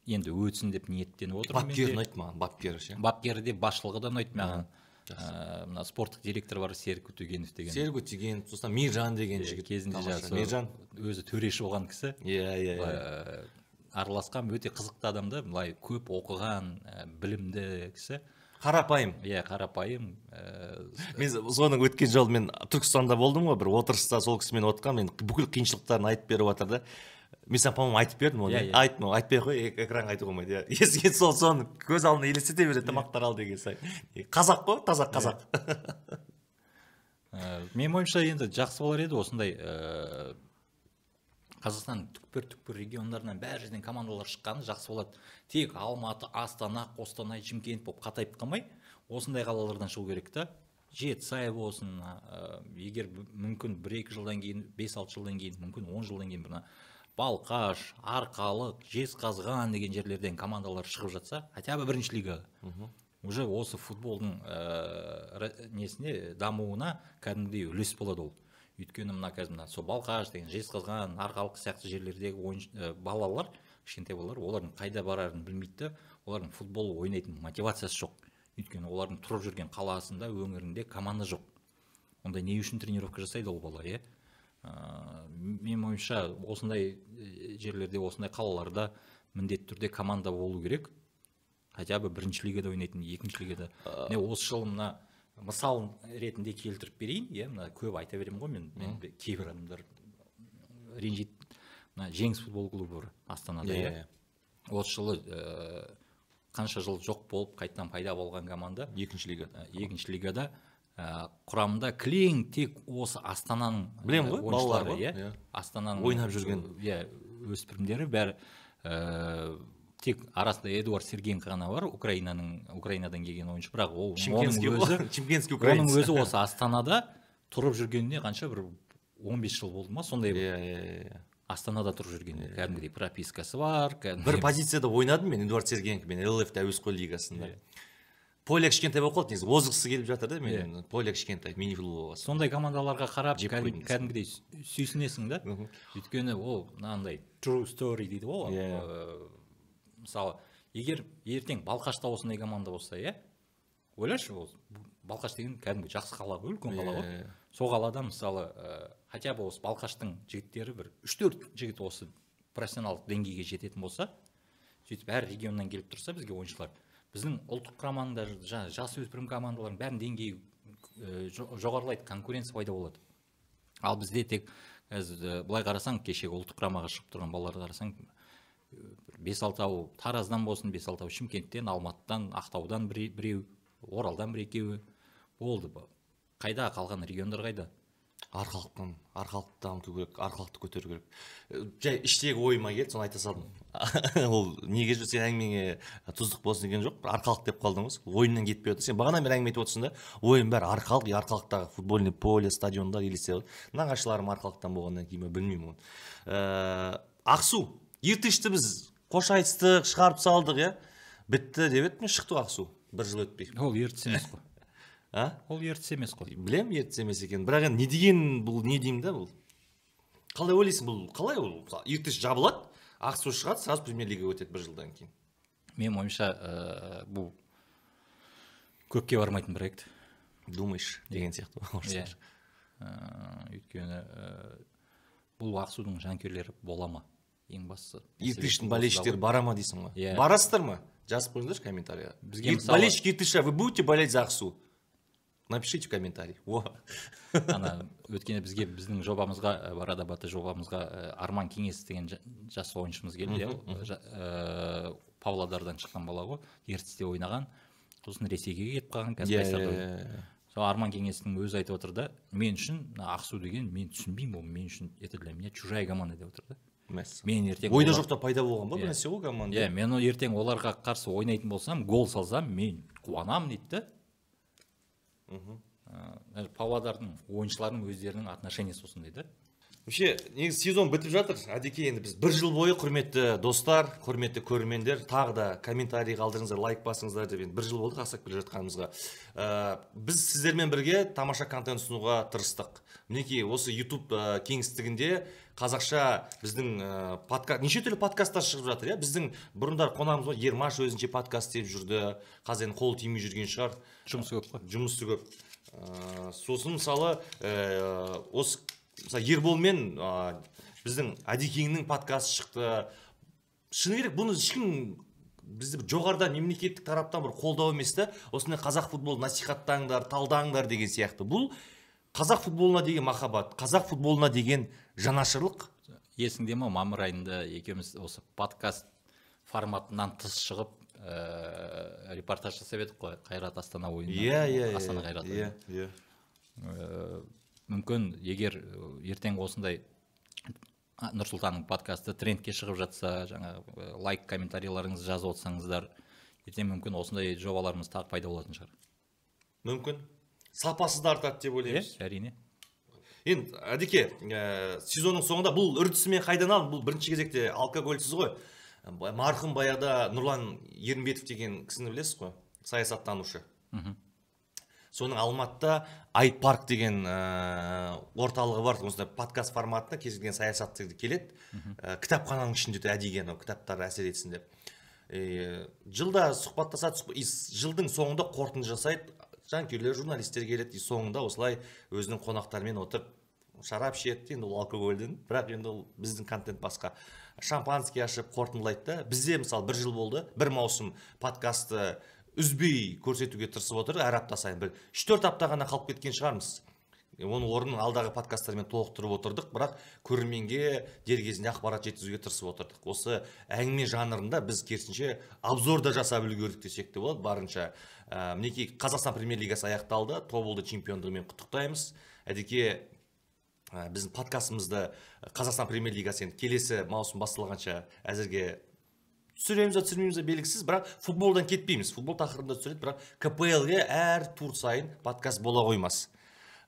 енді өтсін деп ниеттеніп отырмын бапкері ұнайды маған бапкері ше бапкері де басшылығы да ұнайды маған ыыы э, мына спорттық директор бар серік өтегенов деген серік өтегенов сосын мейіржан деген жігіт кезінде жаңағы өзі төреші болған кісі иә иә иә э, араласқан өте қызықты адам да былай көп оқыған э, білімді кісі қарапайым иә қарапайым ә, мен соның өткен жолы мен түркістанда болдым ғой бір отырыста сол кісімен отқан мен бүкіл қиыншылықтарын айтып беріп жатыр да мен саған по моему айтып бердім оны иә айттым иә. айтпай ақ қой э, экранға айтуға болмайды иә еске сол соны көз алдына елестете береді да иә. мақтарал деген сайын қазақ қой таза иә. қазақ ә, менің ойымша енді жақсы болар еді осындай ыыы ә, қазақстанның түкпір түкпір региондарынан бәр жерден командалар шыққаны жақсы болады тек алматы астана қостанай шымкент болып қатайып қалмай осындай қалалардан шығу керек та жетісай болсын ә, егер мүмкін бір екі жылдан кейін бес алты жылдан кейін мүмкін он жылдан кейін мына балқаш арқалық жезқазған деген жерлерден командалар шығып жатса хотя бы бірінші лигаға уже осы футболдың ә, несіне дамуына кәдімгідей үлес болады ол өйткені мына қазір мына сол балқаш деген жезқазған арқалық сияқты жерлердегі ойын э, балалар кішкентай балалар олардың қайда барарын білмейді да олардың футбол ойнайтын мотивациясы жоқ өйткені олардың тұрып жүрген қаласында өңірінде команда жоқ онда не үшін тренировка жасайды ол бала иә ә, менің ойымша осындай э, жерлерде осындай қалаларда міндетті түрде команда болу керек хотя бы бірінші лигада ойнайтын екінші лигада міне осы жылы мына мысал ретінде келтіріп берейін иә мына көп айта беремін ғой мен, кейбір адамдар ренжиді мына жеңіс футбол клубы бар астанада иә, иә. иә. осы жылы э, қанша жыл жоқ болып қайтадан пайда болған команда екінші лигада э, екінші лигада ә, құрамында кілең тек осы астананың э, білемін ғой балалары иә. иә астананың ойнап жүрген э, иә өспірімдері бәрі ә, тек арасында эдуард сергенко ғана бар украинаның украинадан келген ойыншы бірақ ол шымкентский өзі оның өзі осы астанада тұрып жүргеніне қанша бір 15 жыл болды ма сондай иә иә иә астанада тұрып жүрген иә, иә. кәдімгідей пропискасы бар бір позицияда ойнадым мен эдуард сергенко мен лф әуесқой лигасында поля кішкентай болып қалды негізі озғысы келіп жатыр да мен yeah. Иә. поля кішкентай мини футбол сондай командаларға қарап кәдімгідей сүйсінесің да өйткені ол мынандай true story дейді ғой yeah. Иә. Э, мысалы егер ертең балқашта осындай команда болса иә ойлашы ол балқаш деген кәдімгі жақсы қала ғой үлкен қала ғой иә. сол қалада мысалы ә, хотя бы осы балқаштың жігіттері бір үш төрт жігіт осы профессионалдық деңгейге жететін болса сөйтіп әр регионнан келіп тұрса бізге ойыншылар біздің ұлттық құраманың да жаңағы жасөспірім командалардың бәрінің деңгейі жоғарылайды конкуренция пайда болады ал бізде тек қазір былай қарасаң кешегі ұлттық құрамаға шығып тұрған балаларды қарасаң бес алтауы тараздан болсын бес алтауы шымкенттен алматыдан ақтаудан біреу оралдан бір екеуі болды қайда қалған региондар қайда арқалықтан арқалықты дамыту керек арқалықты көтеру керек э, жай іштегі ойыма келді соны айта салдым ол неге сен әңгімеңе тұздық болсын деген жоқ арқалық деп қалдың ғой сол кетпей отыр сен бағанан бері әңгіме айтып отырсың да ойым бәрі арқалық и арқалықтағы футбольный поле стадиондар елестеп нағашыларым арқалықтан болғаннан кейін ба білмеймін оны ә, ақсу ертішті біз қош айтыстық шығарып салдық иә бітті деп еді шықты ақсу бір жыл өтпей ол ертіс емес қой а ол ертіс емес қой білемін ертіс емес екенін бірақ енді не деген бұл не деймін да бұл қалай ойлайсың бұл қалай ол мысалы ертіс жабылады ақсу шығады сразу премьер лигаға өтеді бір жылдан кейін менің ойымша ә, бұл көпке бармайтын проект думаешь деген иә. сияқты иә э, өйткені э, бұл ақсудың жанкүйерлері бола ма ең бастысы ертіштің болельщиктері бара ма дейсің ғой иә барасыздар ма жазып қойыңыздаршы комментарияға бізге болельщик иртыша вы будете болеть за ақсу напишите в комментарии ана өткенде бізге біздің жобамызға барада э, бата жобамызға э, арман кеңес деген жас ойыншымыз келді иә э, павлодардан шыққан бала ғой ертісте ойнаған сосын ресейге кетіп қалған қазір иә, иә, иә, сол арман кеңестің өзі айтып отыр да мен үшін ақсу деген мен түсінбеймін ол мен үшін это для меня чужая команда деп отыр да мен ертең ойда жоқта пайда болған ба бір нәрсе ғой команда иә мен ертең оларға қарсы ойнайтын болсам гол салсам мен қуанамын дейді да мхм э, павлодардың ойыншыларының өздерінің отношениесі осындай да вообще негізі сезон бітіп жатыр әдеке енді біз бір жыл бойы құрметті достар құрметті көрермендер тағы да комментарий қалдырыңыздар лайк басыңыздар деп енді бір жыл болды қатысып келе жатқанымызға ә, біз сіздермен бірге тамаша контент ұсынуға тырыстық мінекей осы ютуб ә, э, кеңістігінде қазақша біздің ә, э, подкаст неше түрлі подкасттар шығып жатыр иә біздің бұрындары қонағымыз ғой ермаш өзінше подкаст істеп жүрді қазір енді қолы тимей жүрген шығар жұмысы көп қой жұмысы көп ә, сосын мысалы ә, осы мысалы ерболмен ә, біздің әдекеңнің подкасты шықты шыны керек бұны ешкім бізді бір мемлекеттік тараптан бір қолдау емес та осындай қазақ футболын насихаттаңдар талдаңдар деген сияқты бұл қазақ футболына деген махаббат қазақ футболына деген жанашырлық есіңде ма мамыр айында екеуміз осы подкаст форматынан тыс шығып ә, репортаж жасап едік қой қайрат астана ойынына иә иә астана қайраты иә иә мүмкін егер ертең осындай нұрсұлтанның подкасты трендке шығып жатса жаңа лайк комментарийларыңызды жазып отырсаңыздар ертең мүмкін осындай жобаларымыз тағы пайда болатын шығар мүмкін сапасы да артады деп иә, ойлаймыз иә әрине енді әдеке ә, сезонның соңында бұл үрдісі мен қайдан алдым бұл бірінші кезекте алкогольсіз ғой марқұм баяғыда нұрлан ерімбетов деген кісіні білесіз ғой саясаттанушы соның алматыда парк деген ә, орталығы бар осындай подкаст форматында кез келген саясатты келеді ә, кітапхананың ішінде әдейі анау кітаптар әсер етсін деп ә, жылда сұхбаттасады сұхб... жылдың соңында қорытынды жасайды жанкүйерлер журналистер келеді и соңында осылай өзінің қонақтарымен отырып шарап ішеді енді ол алкогольден бірақ енді ол біздің контент басқа шампанский ашып қорытындылайды да бізде мысалы бір жыл болды бір маусым подкасты үзбей көрсетуге тырысып отыр әр апта сайын бір үш төрт апта ғана қалып кеткен шығармыз оның орнын алдағы подкасттармен толықтырып отырдық бірақ көрерменге дер кезінде ақпарат жеткізуге тырысып отырдық осы әңгіме жанрында біз керісінше обзор да жасап үлгердік десек те болады барынша ә, мінекей қазақстан премьер лигасы аяқталды тобылды чемпиондығымен құттықтаймыз әдеке ә, біздің подкастымызды қазақстан премьер лигасы енді келесі маусым басталғанша әзірге түсіреміз ба түсірмейміз ба белгісіз бірақ футболдан кетпейміз футбол тақырыбында түсіреді бірақ кпл ге әр тур сайын подкаст бола қоймас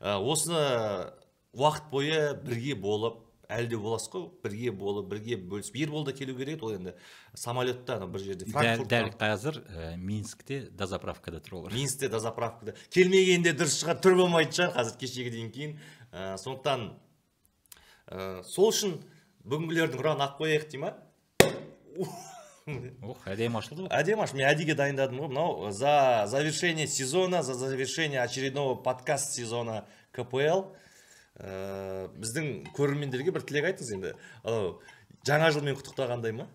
ә, осыны уақыт бойы бірге болып әлі де боласыз ғой бірге болып бірге бөлісіп ербол да келу керек еді ол енді самолетта анау бір жерде дәл, дәл қазір ә, минскте дозаправкада тұр олар минскте дозаправкада келмегенде дұрыс шығар түр болмайтын шығар қазір кешегіден кейін ә, сондықтан ә, сол үшін бүгінгілердің ұранын ақ қояйық дей ма ох әдемі ашылды әдемі ашылды мен әдейіге дайындадым ғой мынау за завершение сезона за завершение очередного подкаст сезона кпл ә, біздің көрермендерге бір тілек айтыңыз енді анау жаңа жылмен құттықтағандай ма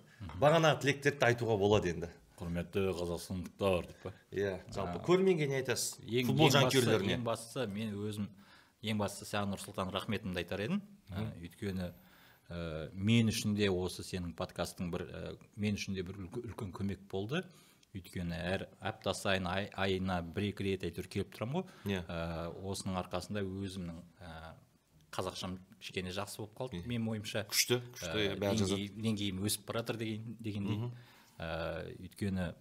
бағанағы тілектерді айтуға болады енді құрметті қазақстандықтар деп па иә жалпы көрерменге не айтасыз футбол жанкүйерлеріне ең бастысы мен өзім ең бастысы саған нұрсұлтан рахметімді айтар едім өйткені ә, мен үшін де осы сенің подкастың бір э, мен үшін де бір үлкен көмек болды өйткені әр апта сайын айына бір екі рет әйтеуір келіп тұрамын ғой yeah. ә, иә. э, осының арқасында өзімнің ә, қазақшам кішкене жақсы болып қалды yeah. менің ойымша күшті күшті ә, деңгейім өсіп бара жатыр деген дегендей mm -hmm. ә, өйткені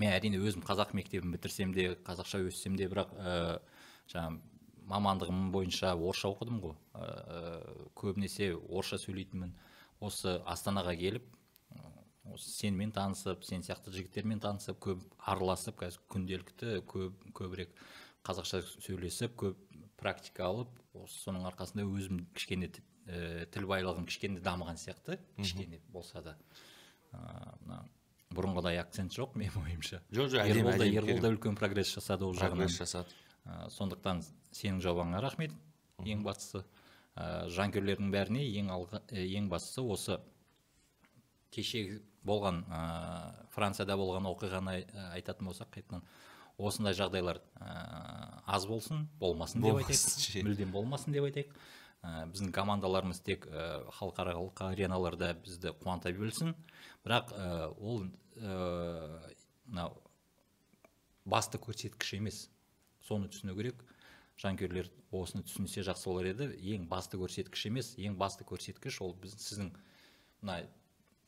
мен әрине өзім қазақ мектебін бітірсем де қазақша өссем де бірақ ә, жаңағы мамандығым бойынша орысша оқыдым ғой ә, көбінесе орысша сөйлейтінмін осы астанаға келіп осы сенімен танысып сен сияқты жігіттермен танысып көп араласып қазір күнделікті көп көбірек қазақша сөйлесіп көп практика алып осы соның арқасында өзім кішкене ә, тіл байлығым кішкене дамыған сияқты кішкене болса да мына бұрынғыдай акцент жоқ менің ойымша жоқ жоқ ербол да үлкен прогресс жасады ол жағынан прогресс ә, сондықтан сенің жобаңа рахмет ең бастысы ә, жанкүйерлердің бәріне ең, алғы, ә, ең бастысы осы кеше болған ә, францияда болған оқиғаны ә, айтатын болсақ қайтадан осындай жағдайлар ә, аз болсын болмасын деп айтайық мүлдем болмасын деп айтайық ә, біздің командаларымыз тек ә, халықаралық ареналарда бізді қуанта білсін бірақ ол мынау басты көрсеткіш емес соны түсіну керек жанкүйерлер осыны түсінсе жақсы болар еді ең басты көрсеткіш емес ең басты көрсеткіш ол біз, сіздің мына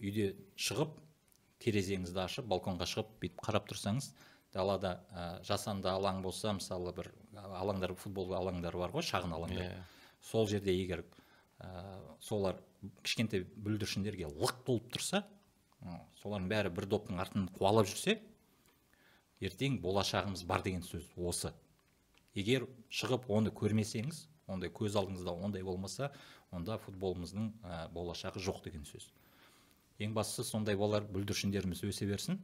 үйде шығып терезеңізді ашып балконға шығып бүйтіп қарап тұрсаңыз далада ә, жасанды алаң болса мысалы бір алаңдар футбол алаңдары бар ғой шағын алаңдар yeah. Иә. сол жерде егер солар кішкентай бүлдіршіндерге лық толып тұрса ә, солардың бәрі бір доптың артынан қуалап жүрсе ертең болашағымыз бар деген сөз осы егер шығып оны көрмесеңіз ондай көз алдыңызда ондай болмаса онда футболымыздың ә, болашағы жоқ деген сөз ең бастысы сондай болар бүлдіршіндеріміз өсе берсін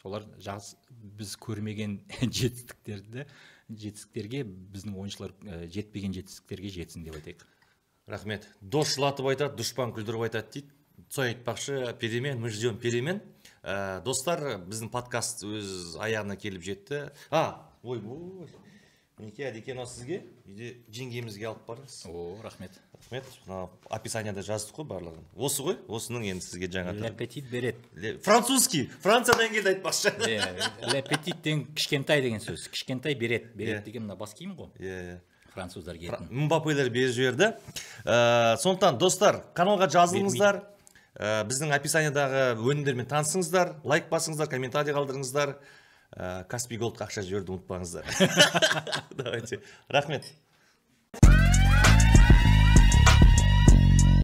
солар жас біз көрмеген жетістіктерді жетістіктерге біздің ойыншылар жетпеген жетістіктерге жетсін деп айтайық рахмет дос жылатып айтады дұшпан күлдіріп айтады дейді цой айтпақшы перемен мы ждем перемен ә, достар біздің подкаст өз аяғына келіп жетті а ой мінекей әдеке мынау сізге үйде жеңгемізге алып бардыңыз о рахмет рахмет мына описанияда жаздық қой барлығын осы ғой осының енді сізге жаңа аппетит береді французский франциядан келді айтпақшы аппетит деген кішкентай деген сөз кішкентай береді береді деген мына бас киім ғой иә иә француздар келді мбапелер беріп жіберді э, сондықтан достар каналға жазылыңыздар э, біздің описаниедағы өнімдермен танысыңыздар лайк басыңыздар комментарий қалдырыңыздар Э, каспи голдқа ақша жіберуді ұмытпаңыздар давайте рахмет